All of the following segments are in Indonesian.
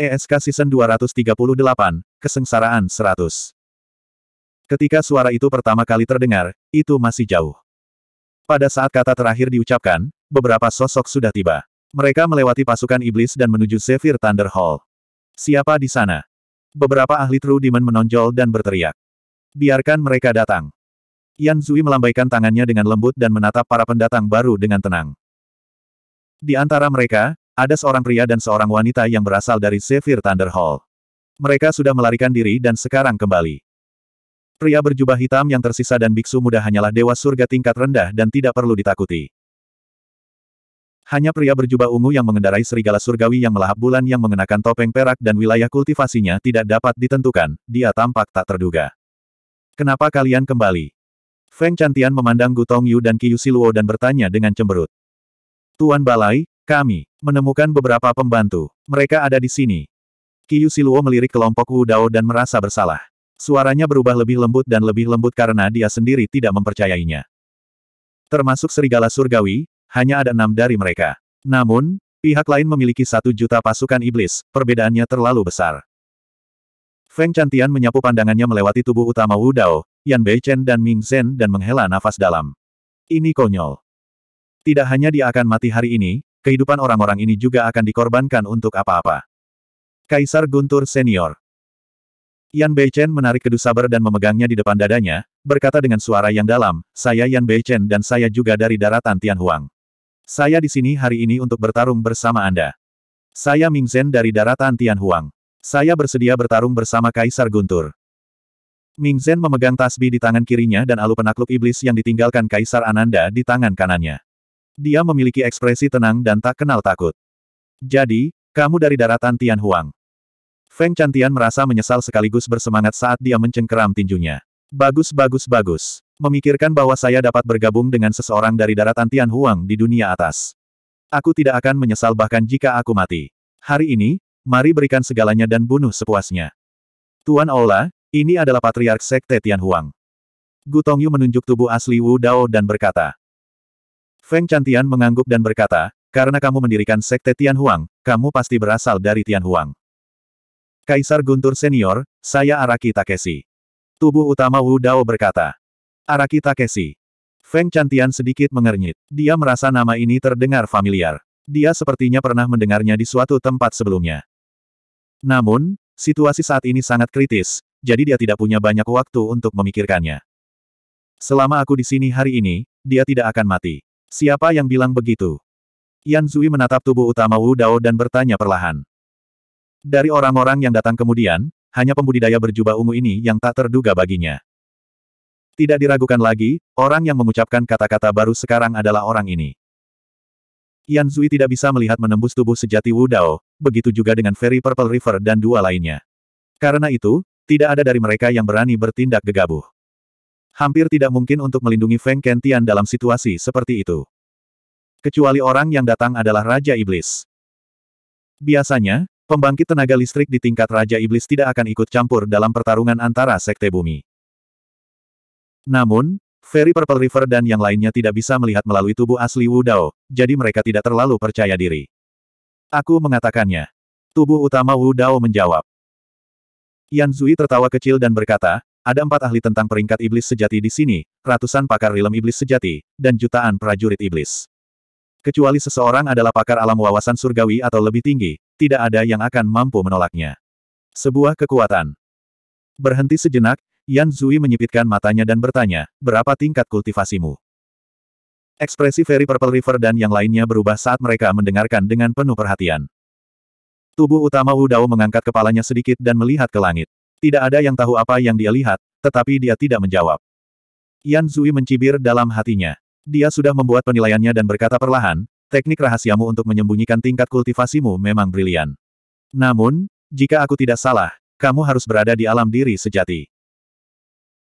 ESK Season 238, Kesengsaraan 100. Ketika suara itu pertama kali terdengar, itu masih jauh. Pada saat kata terakhir diucapkan, beberapa sosok sudah tiba. Mereka melewati pasukan iblis dan menuju Zephyr Thunder Hall. Siapa di sana? Beberapa ahli True Demon menonjol dan berteriak. Biarkan mereka datang. Yan Zui melambaikan tangannya dengan lembut dan menatap para pendatang baru dengan tenang. Di antara mereka, ada seorang pria dan seorang wanita yang berasal dari Zephyr Thunder Hall. Mereka sudah melarikan diri dan sekarang kembali. Pria berjubah hitam yang tersisa dan biksu muda hanyalah dewa surga tingkat rendah dan tidak perlu ditakuti. Hanya pria berjubah ungu yang mengendarai serigala surgawi yang melahap bulan yang mengenakan topeng perak dan wilayah kultivasinya tidak dapat ditentukan, dia tampak tak terduga. Kenapa kalian kembali? Feng Cantian memandang Gutong Yu dan Qiu Siluo dan bertanya dengan cemberut. Tuan Balai, kami menemukan beberapa pembantu. Mereka ada di sini. Kiyu Siluo melirik kelompok Wu Dao dan merasa bersalah. Suaranya berubah lebih lembut dan lebih lembut karena dia sendiri tidak mempercayainya. Termasuk serigala surgawi, hanya ada enam dari mereka. Namun, pihak lain memiliki satu juta pasukan iblis, perbedaannya terlalu besar. Feng Cantian menyapu pandangannya melewati tubuh utama Wu Dao, Yan Bei Chen dan Ming Zhen dan menghela nafas dalam. Ini konyol. Tidak hanya dia akan mati hari ini, kehidupan orang-orang ini juga akan dikorbankan untuk apa-apa. Kaisar Guntur Senior Yan Beichen menarik kedu sabar dan memegangnya di depan dadanya, berkata dengan suara yang dalam, saya Yan Beichen dan saya juga dari daratan Tianhuang. Saya di sini hari ini untuk bertarung bersama Anda. Saya Ming Zhen dari daratan Tianhuang. Saya bersedia bertarung bersama Kaisar Guntur. Ming Zhen memegang tasbih di tangan kirinya dan alu penakluk iblis yang ditinggalkan Kaisar Ananda di tangan kanannya. Dia memiliki ekspresi tenang dan tak kenal takut. Jadi, kamu dari daratan Tian Huang. Feng Cantian merasa menyesal sekaligus bersemangat saat dia mencengkeram tinjunya. Bagus bagus bagus. Memikirkan bahwa saya dapat bergabung dengan seseorang dari daratan Tian Huang di dunia atas. Aku tidak akan menyesal bahkan jika aku mati. Hari ini, mari berikan segalanya dan bunuh sepuasnya. Tuan Ola, ini adalah Patriark Sekte Tian Huang. Gu Tongyu menunjuk tubuh asli Wu Dao dan berkata, Feng Chantian mengangguk dan berkata, karena kamu mendirikan Sekte Tianhuang, kamu pasti berasal dari Tianhuang. Kaisar Guntur Senior, saya Araki Takeshi. Tubuh utama Wu Dao berkata. Araki Takeshi. Feng Chantian sedikit mengernyit. Dia merasa nama ini terdengar familiar. Dia sepertinya pernah mendengarnya di suatu tempat sebelumnya. Namun, situasi saat ini sangat kritis, jadi dia tidak punya banyak waktu untuk memikirkannya. Selama aku di sini hari ini, dia tidak akan mati. Siapa yang bilang begitu? Yan Zui menatap tubuh utama Wu Dao dan bertanya perlahan. Dari orang-orang yang datang kemudian, hanya pembudidaya berjubah ungu ini yang tak terduga baginya. Tidak diragukan lagi, orang yang mengucapkan kata-kata baru sekarang adalah orang ini. Yan Zui tidak bisa melihat menembus tubuh sejati Wu Dao, begitu juga dengan Fairy Purple River dan dua lainnya. Karena itu, tidak ada dari mereka yang berani bertindak gegabah. Hampir tidak mungkin untuk melindungi Feng Kentian dalam situasi seperti itu. Kecuali orang yang datang adalah Raja Iblis. Biasanya, pembangkit tenaga listrik di tingkat Raja Iblis tidak akan ikut campur dalam pertarungan antara Sekte Bumi. Namun, Ferry Purple River dan yang lainnya tidak bisa melihat melalui tubuh asli Wu Dao, jadi mereka tidak terlalu percaya diri. Aku mengatakannya. Tubuh utama Wu Dao menjawab. Yan Zui tertawa kecil dan berkata, ada empat ahli tentang peringkat iblis sejati di sini, ratusan pakar rilem iblis sejati, dan jutaan prajurit iblis. Kecuali seseorang adalah pakar alam wawasan surgawi atau lebih tinggi, tidak ada yang akan mampu menolaknya. Sebuah kekuatan. Berhenti sejenak, Yan Zui menyipitkan matanya dan bertanya, berapa tingkat kultivasimu? Ekspresi Fairy Purple River dan yang lainnya berubah saat mereka mendengarkan dengan penuh perhatian. Tubuh utama Wu Dao mengangkat kepalanya sedikit dan melihat ke langit. Tidak ada yang tahu apa yang dia lihat, tetapi dia tidak menjawab. Yan Zui mencibir dalam hatinya. Dia sudah membuat penilaiannya dan berkata perlahan, teknik rahasiamu untuk menyembunyikan tingkat kultivasimu memang brilian. Namun, jika aku tidak salah, kamu harus berada di alam diri sejati.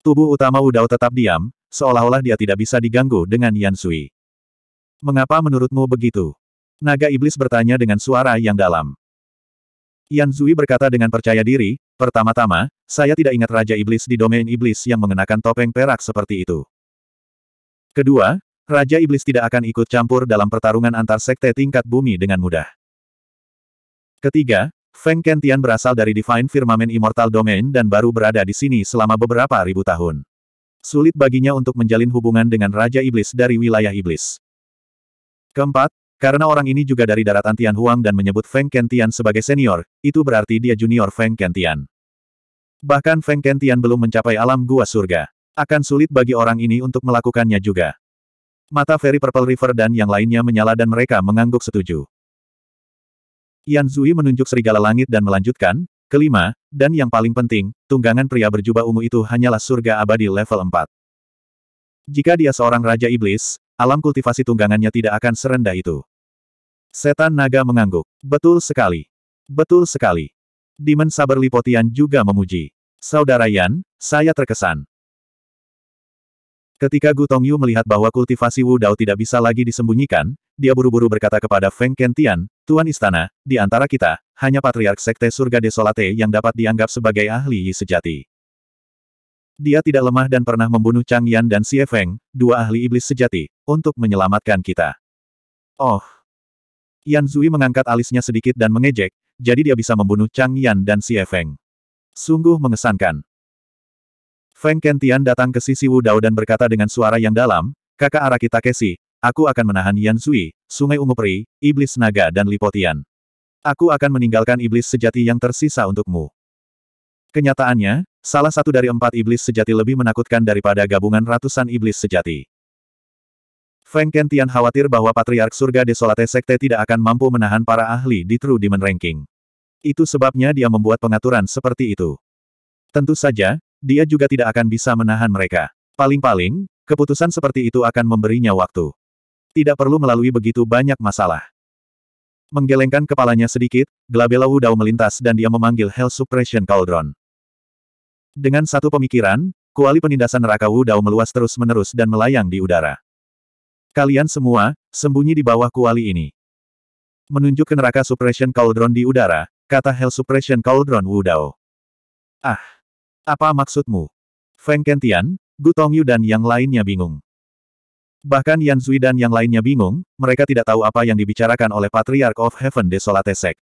Tubuh utama Wudao tetap diam, seolah-olah dia tidak bisa diganggu dengan Yan Zui. Mengapa menurutmu begitu? Naga iblis bertanya dengan suara yang dalam. Yan Zui berkata dengan percaya diri, Pertama-tama, saya tidak ingat Raja Iblis di domain Iblis yang mengenakan topeng perak seperti itu. Kedua, Raja Iblis tidak akan ikut campur dalam pertarungan antar sekte tingkat bumi dengan mudah. Ketiga, Feng Kentian berasal dari Divine Firmament Immortal Domain dan baru berada di sini selama beberapa ribu tahun. Sulit baginya untuk menjalin hubungan dengan Raja Iblis dari wilayah Iblis. Keempat, karena orang ini juga dari daratan Tian Huang dan menyebut Feng Kentian sebagai senior, itu berarti dia junior Feng Kentian. Bahkan Feng Kentian belum mencapai alam gua surga. Akan sulit bagi orang ini untuk melakukannya juga. Mata Ferry Purple River dan yang lainnya menyala dan mereka mengangguk setuju. Yan Zui menunjuk serigala langit dan melanjutkan, kelima, dan yang paling penting, tunggangan pria berjubah ungu itu hanyalah surga abadi level 4. Jika dia seorang Raja Iblis, alam kultivasi tunggangannya tidak akan serendah itu. Setan naga mengangguk. Betul sekali. Betul sekali. Demon Saber Lipotian juga memuji. Saudara Yan, saya terkesan. Ketika Gu Tongyu melihat bahwa kultivasi Wu Dao tidak bisa lagi disembunyikan, dia buru-buru berkata kepada Feng Kentian, Tuan Istana, di antara kita, hanya Patriark Sekte Surga Desolate yang dapat dianggap sebagai ahli sejati. Dia tidak lemah dan pernah membunuh Chang Yan dan Xie Feng, dua ahli iblis sejati, untuk menyelamatkan kita. Oh! Yan Zui mengangkat alisnya sedikit dan mengejek, jadi dia bisa membunuh Chang Yan dan Xie Feng. Sungguh mengesankan. Feng Kentian datang ke sisi Wu Dao dan berkata dengan suara yang dalam, Kakak Araki Takeshi, aku akan menahan Yan Zui, Sungai Ungu Peri, Iblis Naga dan Lipotian. Aku akan meninggalkan iblis sejati yang tersisa untukmu. Kenyataannya, salah satu dari empat iblis sejati lebih menakutkan daripada gabungan ratusan iblis sejati. Feng Kentian khawatir bahwa Patriark Surga Desolate Sekte tidak akan mampu menahan para ahli di True Demon Ranking. Itu sebabnya dia membuat pengaturan seperti itu. Tentu saja, dia juga tidak akan bisa menahan mereka. Paling-paling, keputusan seperti itu akan memberinya waktu. Tidak perlu melalui begitu banyak masalah. Menggelengkan kepalanya sedikit, Glabella Dao melintas dan dia memanggil Hell Suppression Cauldron. Dengan satu pemikiran, kuali penindasan neraka Wu Dao meluas terus-menerus dan melayang di udara. Kalian semua, sembunyi di bawah kuali ini. Menunjuk ke neraka Suppression Cauldron di udara, kata Hell Suppression Cauldron Wu Dao. Ah! Apa maksudmu? Feng Kentian, Gu Tongyu dan yang lainnya bingung. Bahkan Yan Zui dan yang lainnya bingung, mereka tidak tahu apa yang dibicarakan oleh Patriarch of Heaven Desolate Sect.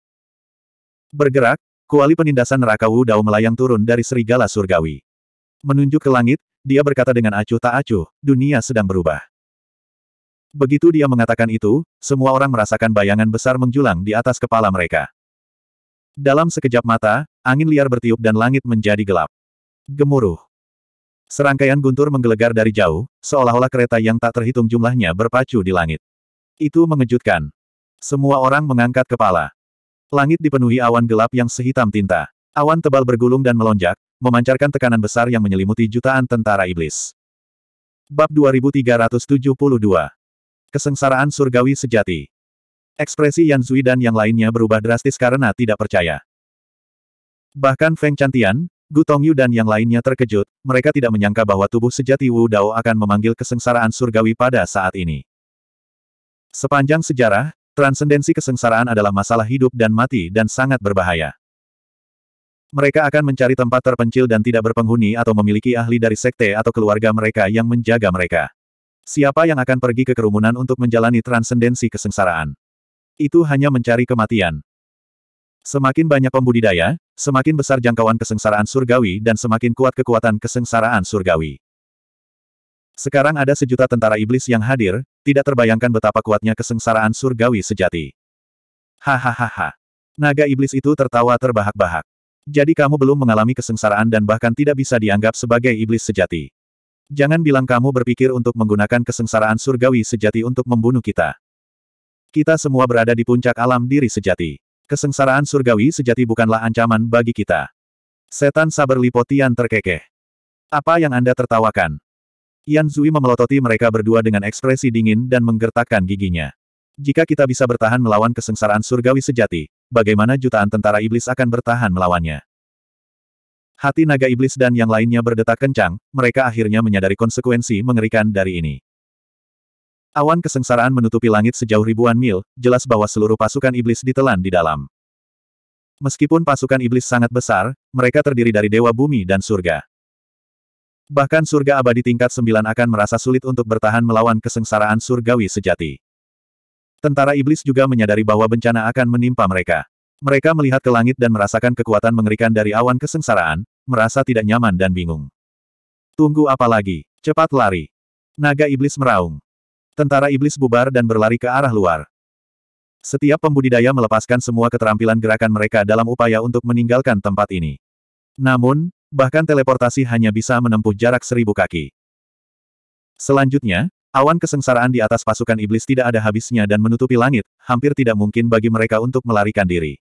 Bergerak, Kuali penindasan neraka Wu Dao melayang turun dari serigala surgawi. Menunjuk ke langit, dia berkata dengan acuh tak acuh, dunia sedang berubah. Begitu dia mengatakan itu, semua orang merasakan bayangan besar menjulang di atas kepala mereka. Dalam sekejap mata, angin liar bertiup dan langit menjadi gelap. Gemuruh. Serangkaian guntur menggelegar dari jauh, seolah-olah kereta yang tak terhitung jumlahnya berpacu di langit. Itu mengejutkan. Semua orang mengangkat kepala. Langit dipenuhi awan gelap yang sehitam tinta. Awan tebal bergulung dan melonjak, memancarkan tekanan besar yang menyelimuti jutaan tentara iblis. Bab 2372 Kesengsaraan Surgawi Sejati Ekspresi Yan Zui dan yang lainnya berubah drastis karena tidak percaya. Bahkan Feng Cantian, Gu Tongyu dan yang lainnya terkejut, mereka tidak menyangka bahwa tubuh sejati Wu Dao akan memanggil kesengsaraan surgawi pada saat ini. Sepanjang sejarah, Transendensi kesengsaraan adalah masalah hidup dan mati dan sangat berbahaya. Mereka akan mencari tempat terpencil dan tidak berpenghuni atau memiliki ahli dari sekte atau keluarga mereka yang menjaga mereka. Siapa yang akan pergi ke kerumunan untuk menjalani transendensi kesengsaraan? Itu hanya mencari kematian. Semakin banyak pembudidaya, semakin besar jangkauan kesengsaraan surgawi dan semakin kuat kekuatan kesengsaraan surgawi. Sekarang ada sejuta tentara iblis yang hadir, tidak terbayangkan betapa kuatnya kesengsaraan surgawi sejati. Hahaha. Naga iblis itu tertawa terbahak-bahak. Jadi kamu belum mengalami kesengsaraan dan bahkan tidak bisa dianggap sebagai iblis sejati. Jangan bilang kamu berpikir untuk menggunakan kesengsaraan surgawi sejati untuk membunuh kita. Kita semua berada di puncak alam diri sejati. Kesengsaraan surgawi sejati bukanlah ancaman bagi kita. Setan sabar lipotian terkekeh. Apa yang Anda tertawakan? Yan Zui memelototi mereka berdua dengan ekspresi dingin dan menggertakkan giginya. Jika kita bisa bertahan melawan kesengsaraan surgawi sejati, bagaimana jutaan tentara iblis akan bertahan melawannya? Hati naga iblis dan yang lainnya berdetak kencang, mereka akhirnya menyadari konsekuensi mengerikan dari ini. Awan kesengsaraan menutupi langit sejauh ribuan mil, jelas bahwa seluruh pasukan iblis ditelan di dalam. Meskipun pasukan iblis sangat besar, mereka terdiri dari dewa bumi dan surga. Bahkan surga abadi tingkat sembilan akan merasa sulit untuk bertahan melawan kesengsaraan surgawi sejati. Tentara iblis juga menyadari bahwa bencana akan menimpa mereka. Mereka melihat ke langit dan merasakan kekuatan mengerikan dari awan kesengsaraan, merasa tidak nyaman dan bingung. Tunggu apa lagi? Cepat lari. Naga iblis meraung. Tentara iblis bubar dan berlari ke arah luar. Setiap pembudidaya melepaskan semua keterampilan gerakan mereka dalam upaya untuk meninggalkan tempat ini. Namun, bahkan teleportasi hanya bisa menempuh jarak seribu kaki. Selanjutnya, awan kesengsaraan di atas pasukan iblis tidak ada habisnya dan menutupi langit, hampir tidak mungkin bagi mereka untuk melarikan diri.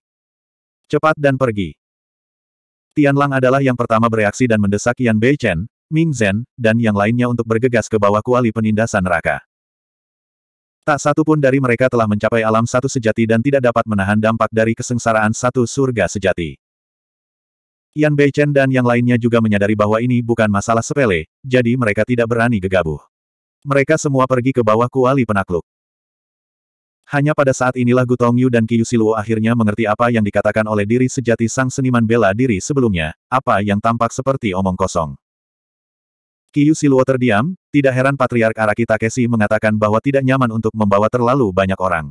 Cepat dan pergi. Tianlang adalah yang pertama bereaksi dan mendesak Yan Beichen, Ming Zhen, dan yang lainnya untuk bergegas ke bawah kuali penindasan neraka. Tak satu pun dari mereka telah mencapai alam satu sejati dan tidak dapat menahan dampak dari kesengsaraan satu surga sejati. Yan Beichen dan yang lainnya juga menyadari bahwa ini bukan masalah sepele, jadi mereka tidak berani gegabah. Mereka semua pergi ke bawah kuali penakluk. Hanya pada saat inilah Gu Tongyu dan Qiu Siluo akhirnya mengerti apa yang dikatakan oleh diri sejati sang seniman bela diri sebelumnya, apa yang tampak seperti omong kosong. Qiu Siluo terdiam, tidak heran Patriark Araki Takeshi mengatakan bahwa tidak nyaman untuk membawa terlalu banyak orang.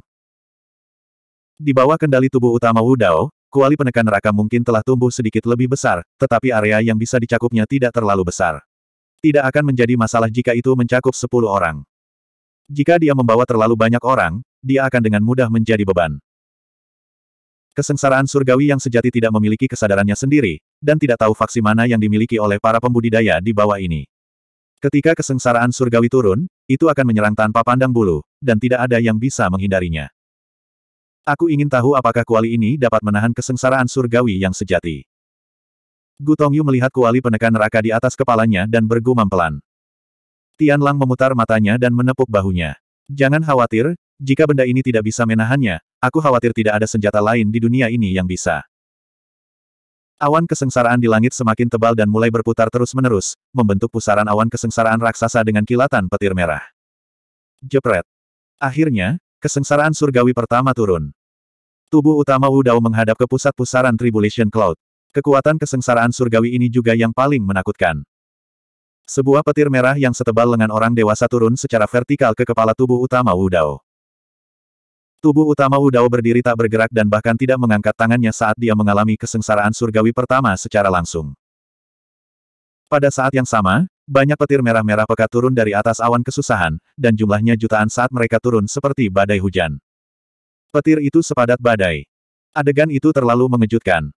Di bawah kendali tubuh utama Wu Dao, kuali penekan neraka mungkin telah tumbuh sedikit lebih besar, tetapi area yang bisa dicakupnya tidak terlalu besar. Tidak akan menjadi masalah jika itu mencakup 10 orang. Jika dia membawa terlalu banyak orang, dia akan dengan mudah menjadi beban. Kesengsaraan surgawi yang sejati tidak memiliki kesadarannya sendiri, dan tidak tahu faksi mana yang dimiliki oleh para pembudidaya di bawah ini. Ketika kesengsaraan surgawi turun, itu akan menyerang tanpa pandang bulu, dan tidak ada yang bisa menghindarinya. Aku ingin tahu apakah kuali ini dapat menahan kesengsaraan surgawi yang sejati. Gu Tongyu melihat kuali penekan neraka di atas kepalanya dan bergumam pelan. Tian Lang memutar matanya dan menepuk bahunya. Jangan khawatir, jika benda ini tidak bisa menahannya, aku khawatir tidak ada senjata lain di dunia ini yang bisa. Awan kesengsaraan di langit semakin tebal dan mulai berputar terus-menerus, membentuk pusaran awan kesengsaraan raksasa dengan kilatan petir merah. Jepret. Akhirnya, Kesengsaraan surgawi pertama turun. Tubuh utama Wu Dao menghadap ke pusat pusaran Tribulation Cloud. Kekuatan kesengsaraan surgawi ini juga yang paling menakutkan. Sebuah petir merah yang setebal lengan orang dewasa turun secara vertikal ke kepala tubuh utama Wu Dao. Tubuh utama Wu Dao berdiri tak bergerak dan bahkan tidak mengangkat tangannya saat dia mengalami kesengsaraan surgawi pertama secara langsung. Pada saat yang sama, banyak petir merah-merah pekat turun dari atas awan kesusahan, dan jumlahnya jutaan saat mereka turun seperti badai hujan. Petir itu sepadat badai. Adegan itu terlalu mengejutkan.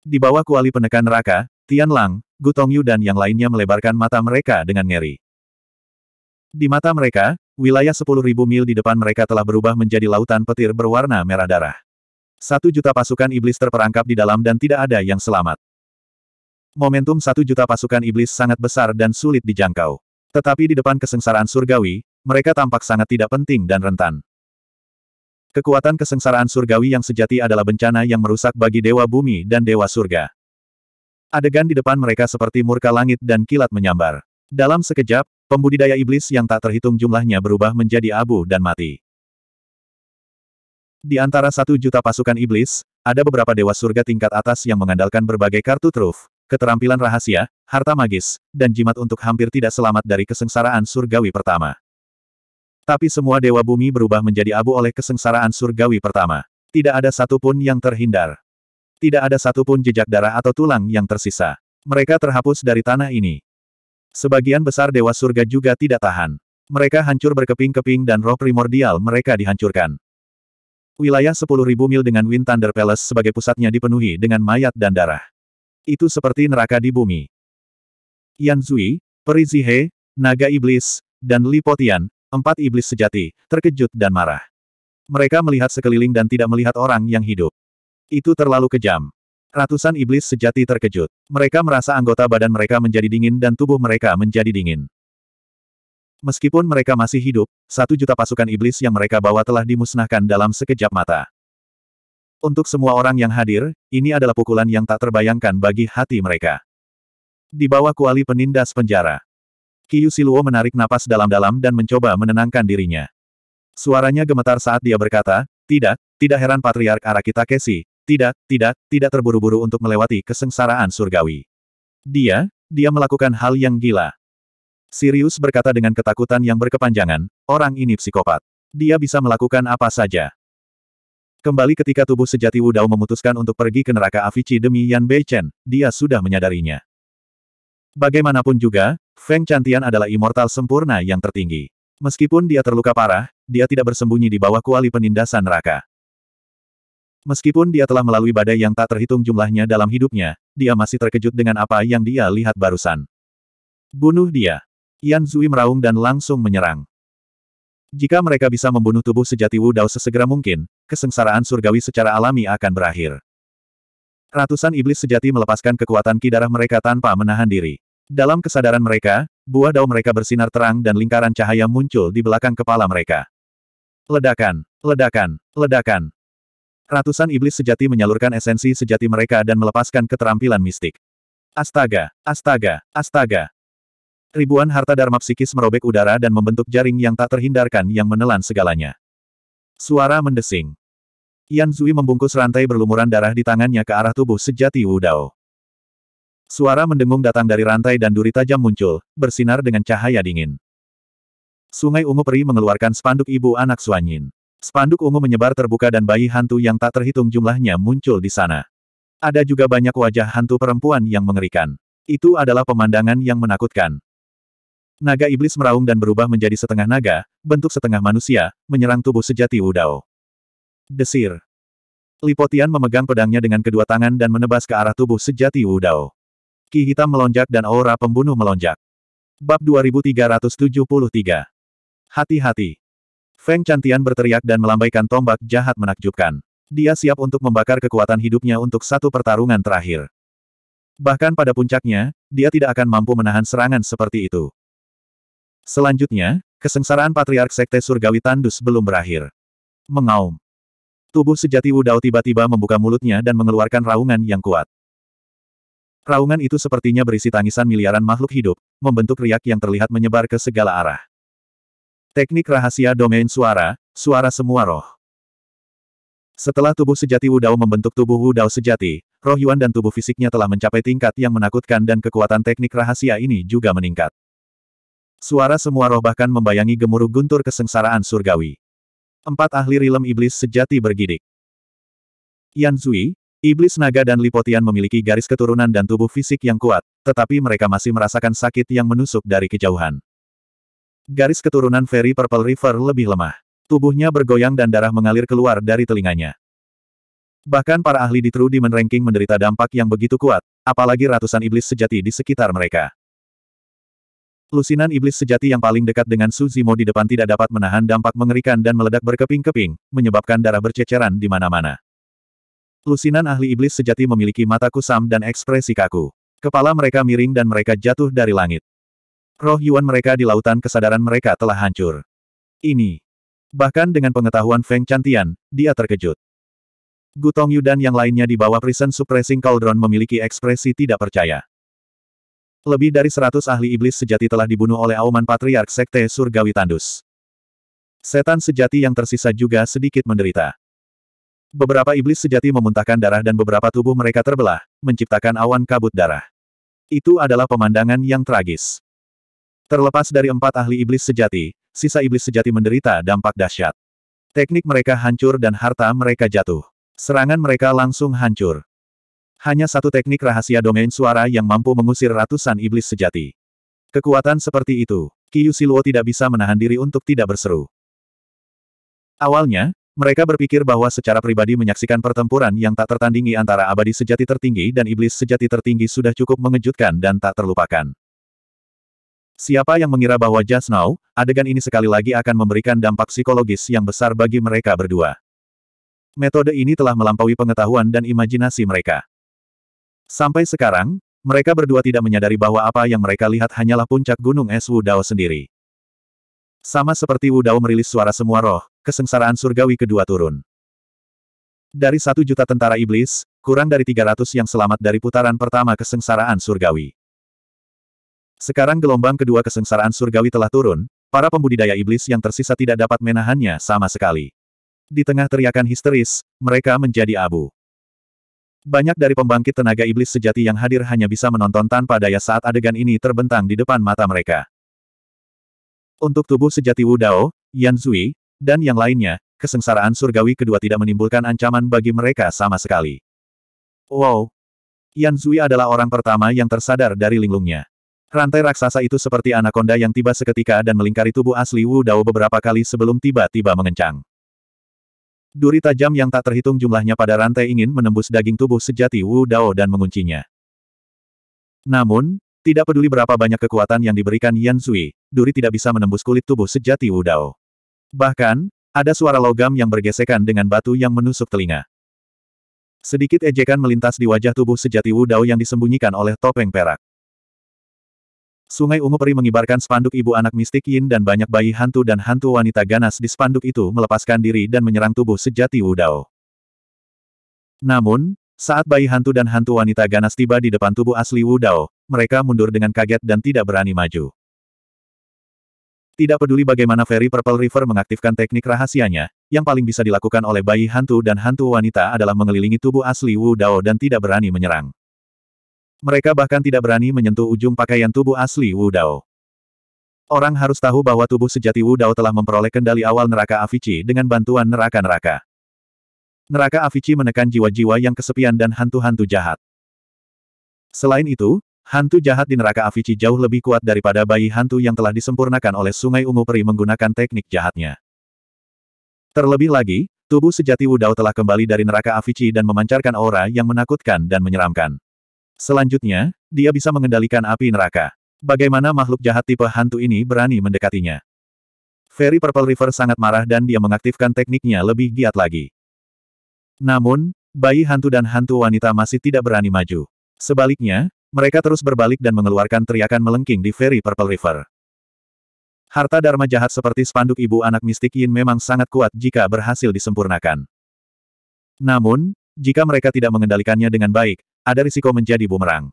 Di bawah kuali penekan neraka, Tian Lang, Gu Tongyu dan yang lainnya melebarkan mata mereka dengan ngeri. Di mata mereka, wilayah sepuluh ribu mil di depan mereka telah berubah menjadi lautan petir berwarna merah darah. Satu juta pasukan iblis terperangkap di dalam dan tidak ada yang selamat. Momentum satu juta pasukan iblis sangat besar dan sulit dijangkau. Tetapi di depan kesengsaraan surgawi, mereka tampak sangat tidak penting dan rentan. Kekuatan kesengsaraan surgawi yang sejati adalah bencana yang merusak bagi dewa bumi dan dewa surga. Adegan di depan mereka seperti murka langit dan kilat menyambar. Dalam sekejap, pembudidaya iblis yang tak terhitung jumlahnya berubah menjadi abu dan mati. Di antara satu juta pasukan iblis, ada beberapa dewa surga tingkat atas yang mengandalkan berbagai kartu truf, keterampilan rahasia, harta magis, dan jimat untuk hampir tidak selamat dari kesengsaraan surgawi pertama. Tapi semua dewa bumi berubah menjadi abu oleh kesengsaraan surgawi pertama. Tidak ada satupun yang terhindar. Tidak ada satupun jejak darah atau tulang yang tersisa. Mereka terhapus dari tanah ini. Sebagian besar dewa surga juga tidak tahan. Mereka hancur berkeping-keping dan roh primordial mereka dihancurkan. Wilayah 10.000 mil dengan Wind Thunder Palace sebagai pusatnya dipenuhi dengan mayat dan darah. Itu seperti neraka di bumi. Yan Zui, Peri Zihe, Naga Iblis, dan Li Potian, empat iblis sejati, terkejut dan marah. Mereka melihat sekeliling dan tidak melihat orang yang hidup. Itu terlalu kejam. Ratusan iblis sejati terkejut. Mereka merasa anggota badan mereka menjadi dingin dan tubuh mereka menjadi dingin. Meskipun mereka masih hidup, satu juta pasukan iblis yang mereka bawa telah dimusnahkan dalam sekejap mata. Untuk semua orang yang hadir, ini adalah pukulan yang tak terbayangkan bagi hati mereka. Di bawah kuali penindas penjara. Kiyu Siluo menarik napas dalam-dalam dan mencoba menenangkan dirinya. Suaranya gemetar saat dia berkata, tidak, tidak heran Patriark Araki Takeshi, tidak, tidak, tidak terburu-buru untuk melewati kesengsaraan surgawi. Dia, dia melakukan hal yang gila. Sirius berkata dengan ketakutan yang berkepanjangan, orang ini psikopat. Dia bisa melakukan apa saja. Kembali ketika tubuh sejati Wudao memutuskan untuk pergi ke neraka Avicii demi Yan Beichen, dia sudah menyadarinya. Bagaimanapun juga, Feng Chantian adalah immortal sempurna yang tertinggi. Meskipun dia terluka parah, dia tidak bersembunyi di bawah kuali penindasan neraka. Meskipun dia telah melalui badai yang tak terhitung jumlahnya dalam hidupnya, dia masih terkejut dengan apa yang dia lihat barusan. Bunuh dia. Yan Zui meraung dan langsung menyerang. Jika mereka bisa membunuh tubuh sejati Wu Dao sesegera mungkin, kesengsaraan surgawi secara alami akan berakhir. Ratusan iblis sejati melepaskan kekuatan ki darah mereka tanpa menahan diri. Dalam kesadaran mereka, buah dao mereka bersinar terang dan lingkaran cahaya muncul di belakang kepala mereka. Ledakan, ledakan, ledakan. Ratusan iblis sejati menyalurkan esensi sejati mereka dan melepaskan keterampilan mistik. Astaga, astaga, astaga. Ribuan harta Dharma psikis merobek udara dan membentuk jaring yang tak terhindarkan yang menelan segalanya. Suara mendesing. Yan Zui membungkus rantai berlumuran darah di tangannya ke arah tubuh sejati Wu Dao. Suara mendengung datang dari rantai dan duri tajam muncul, bersinar dengan cahaya dingin. Sungai ungu peri mengeluarkan spanduk ibu anak Suanyin. Spanduk ungu menyebar terbuka dan bayi hantu yang tak terhitung jumlahnya muncul di sana. Ada juga banyak wajah hantu perempuan yang mengerikan. Itu adalah pemandangan yang menakutkan. Naga iblis meraung dan berubah menjadi setengah naga, bentuk setengah manusia, menyerang tubuh sejati Wudao. Desir. Lipotian memegang pedangnya dengan kedua tangan dan menebas ke arah tubuh sejati Wudao. Ki hitam melonjak dan aura pembunuh melonjak. Bab 2373. Hati-hati. Feng Cantian berteriak dan melambaikan tombak jahat menakjubkan. Dia siap untuk membakar kekuatan hidupnya untuk satu pertarungan terakhir. Bahkan pada puncaknya, dia tidak akan mampu menahan serangan seperti itu. Selanjutnya, kesengsaraan Patriark Sekte Surgawi Tandus belum berakhir. Mengaum. Tubuh sejati Wudao tiba-tiba membuka mulutnya dan mengeluarkan raungan yang kuat. Raungan itu sepertinya berisi tangisan miliaran makhluk hidup, membentuk riak yang terlihat menyebar ke segala arah. Teknik rahasia domain suara, suara semua roh. Setelah tubuh sejati Wudao membentuk tubuh Wudao sejati, roh Yuan dan tubuh fisiknya telah mencapai tingkat yang menakutkan dan kekuatan teknik rahasia ini juga meningkat. Suara semua roh bahkan membayangi gemuruh guntur kesengsaraan surgawi. Empat ahli rilem iblis sejati bergidik. Yan Zui, iblis naga dan Lipotian memiliki garis keturunan dan tubuh fisik yang kuat, tetapi mereka masih merasakan sakit yang menusuk dari kejauhan. Garis keturunan Fairy Purple River lebih lemah. Tubuhnya bergoyang dan darah mengalir keluar dari telinganya. Bahkan para ahli di True Demon Ranking menderita dampak yang begitu kuat, apalagi ratusan iblis sejati di sekitar mereka. Lusinan iblis sejati yang paling dekat dengan Zimo di depan tidak dapat menahan dampak mengerikan dan meledak berkeping-keping, menyebabkan darah berceceran di mana-mana. Lusinan ahli iblis sejati memiliki mata kusam dan ekspresi kaku. Kepala mereka miring dan mereka jatuh dari langit. Roh Yuan mereka di lautan kesadaran mereka telah hancur. Ini. Bahkan dengan pengetahuan Feng Cantian, dia terkejut. Gutong Yudan yang lainnya di bawah prison suppressing cauldron memiliki ekspresi tidak percaya. Lebih dari seratus ahli iblis sejati telah dibunuh oleh auman patriark sekte surgawi Tandus. Setan sejati yang tersisa juga sedikit menderita. Beberapa iblis sejati memuntahkan darah dan beberapa tubuh mereka terbelah, menciptakan awan kabut darah. Itu adalah pemandangan yang tragis. Terlepas dari empat ahli iblis sejati, sisa iblis sejati menderita dampak dahsyat. Teknik mereka hancur dan harta mereka jatuh. Serangan mereka langsung hancur. Hanya satu teknik rahasia domain suara yang mampu mengusir ratusan iblis sejati. Kekuatan seperti itu, Kiyu Siluo tidak bisa menahan diri untuk tidak berseru. Awalnya, mereka berpikir bahwa secara pribadi menyaksikan pertempuran yang tak tertandingi antara abadi sejati tertinggi dan iblis sejati tertinggi sudah cukup mengejutkan dan tak terlupakan. Siapa yang mengira bahwa just now, adegan ini sekali lagi akan memberikan dampak psikologis yang besar bagi mereka berdua. Metode ini telah melampaui pengetahuan dan imajinasi mereka. Sampai sekarang, mereka berdua tidak menyadari bahwa apa yang mereka lihat hanyalah puncak gunung es Wu Dao sendiri. Sama seperti Wu Dao merilis suara semua roh, kesengsaraan surgawi kedua turun. Dari satu juta tentara iblis, kurang dari 300 yang selamat dari putaran pertama kesengsaraan surgawi. Sekarang gelombang kedua kesengsaraan surgawi telah turun, para pembudidaya iblis yang tersisa tidak dapat menahannya sama sekali. Di tengah teriakan histeris, mereka menjadi abu. Banyak dari pembangkit tenaga iblis sejati yang hadir hanya bisa menonton tanpa daya saat adegan ini terbentang di depan mata mereka. Untuk tubuh sejati Wu Dao, Yan Zui, dan yang lainnya, kesengsaraan surgawi kedua tidak menimbulkan ancaman bagi mereka sama sekali. Wow! Yan Zui adalah orang pertama yang tersadar dari linglungnya. Rantai raksasa itu seperti anakonda yang tiba seketika dan melingkari tubuh asli Wu Dao beberapa kali sebelum tiba-tiba mengencang. Duri tajam yang tak terhitung jumlahnya pada rantai ingin menembus daging tubuh sejati Wu Dao dan menguncinya. Namun, tidak peduli berapa banyak kekuatan yang diberikan Yan Zui, duri tidak bisa menembus kulit tubuh sejati Wu Dao. Bahkan, ada suara logam yang bergesekan dengan batu yang menusuk telinga. Sedikit ejekan melintas di wajah tubuh sejati Wu Dao yang disembunyikan oleh topeng perak. Sungai Ungu Peri mengibarkan spanduk ibu anak mistik Yin dan banyak bayi hantu dan hantu wanita ganas di spanduk itu melepaskan diri dan menyerang tubuh sejati Wudao. Namun, saat bayi hantu dan hantu wanita ganas tiba di depan tubuh asli Wudao, mereka mundur dengan kaget dan tidak berani maju. Tidak peduli bagaimana Fairy Purple River mengaktifkan teknik rahasianya, yang paling bisa dilakukan oleh bayi hantu dan hantu wanita adalah mengelilingi tubuh asli Wu Dao dan tidak berani menyerang. Mereka bahkan tidak berani menyentuh ujung pakaian tubuh asli Wu Dao. Orang harus tahu bahwa tubuh sejati Wu Dao telah memperoleh kendali awal neraka Avicii dengan bantuan neraka-neraka. Neraka Avici menekan jiwa-jiwa yang kesepian dan hantu-hantu jahat. Selain itu, hantu jahat di neraka Avicii jauh lebih kuat daripada bayi hantu yang telah disempurnakan oleh Sungai Ungu Peri menggunakan teknik jahatnya. Terlebih lagi, tubuh sejati Wu Dao telah kembali dari neraka Avicii dan memancarkan aura yang menakutkan dan menyeramkan. Selanjutnya, dia bisa mengendalikan api neraka. Bagaimana makhluk jahat tipe hantu ini berani mendekatinya? Fairy Purple River sangat marah dan dia mengaktifkan tekniknya lebih giat lagi. Namun, bayi hantu dan hantu wanita masih tidak berani maju. Sebaliknya, mereka terus berbalik dan mengeluarkan teriakan melengking di Fairy Purple River. Harta Dharma jahat seperti spanduk ibu anak mistik Yin memang sangat kuat jika berhasil disempurnakan. Namun, jika mereka tidak mengendalikannya dengan baik, ada risiko menjadi bumerang.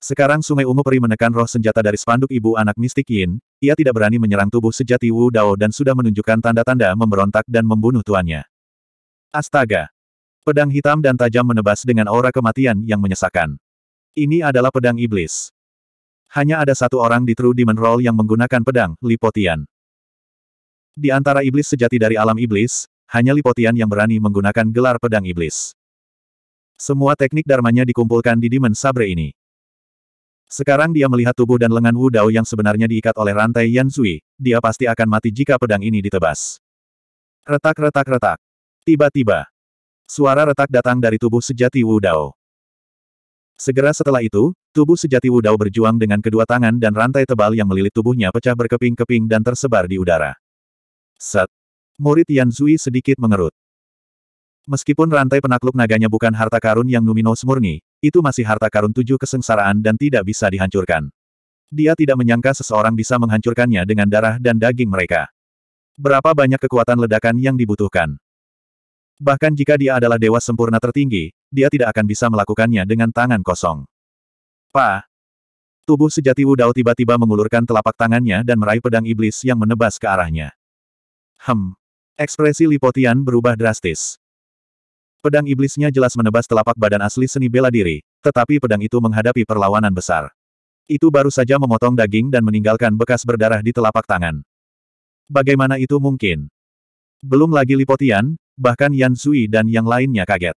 Sekarang Sungai Ungu Peri menekan roh senjata dari spanduk ibu anak mistik Yin, ia tidak berani menyerang tubuh sejati Wu Dao dan sudah menunjukkan tanda-tanda memberontak dan membunuh tuannya. Astaga! Pedang hitam dan tajam menebas dengan aura kematian yang menyesakan. Ini adalah pedang iblis. Hanya ada satu orang di True Demon Roll yang menggunakan pedang, Lipotian. Di antara iblis sejati dari alam iblis, hanya Lipotian yang berani menggunakan gelar pedang iblis. Semua teknik dharmanya dikumpulkan di Demon Sabre ini. Sekarang dia melihat tubuh dan lengan Wu Dao yang sebenarnya diikat oleh rantai Yan Zui. dia pasti akan mati jika pedang ini ditebas. Retak-retak-retak. Tiba-tiba. Suara retak datang dari tubuh sejati Wu Dao. Segera setelah itu, tubuh sejati Wu Dao berjuang dengan kedua tangan dan rantai tebal yang melilit tubuhnya pecah berkeping-keping dan tersebar di udara. Set. Murid Yan Zui sedikit mengerut. Meskipun rantai penakluk naganya bukan harta karun yang Numinos murni, itu masih harta karun tujuh kesengsaraan dan tidak bisa dihancurkan. Dia tidak menyangka seseorang bisa menghancurkannya dengan darah dan daging mereka. Berapa banyak kekuatan ledakan yang dibutuhkan. Bahkan jika dia adalah dewa sempurna tertinggi, dia tidak akan bisa melakukannya dengan tangan kosong. Pa! Tubuh sejati Wudao tiba-tiba mengulurkan telapak tangannya dan meraih pedang iblis yang menebas ke arahnya. Hem! Ekspresi Lipotian berubah drastis. Pedang iblisnya jelas menebas telapak badan asli seni bela diri, tetapi pedang itu menghadapi perlawanan besar. Itu baru saja memotong daging dan meninggalkan bekas berdarah di telapak tangan. Bagaimana itu mungkin? Belum lagi Lipotian, bahkan Yan Zui dan yang lainnya kaget.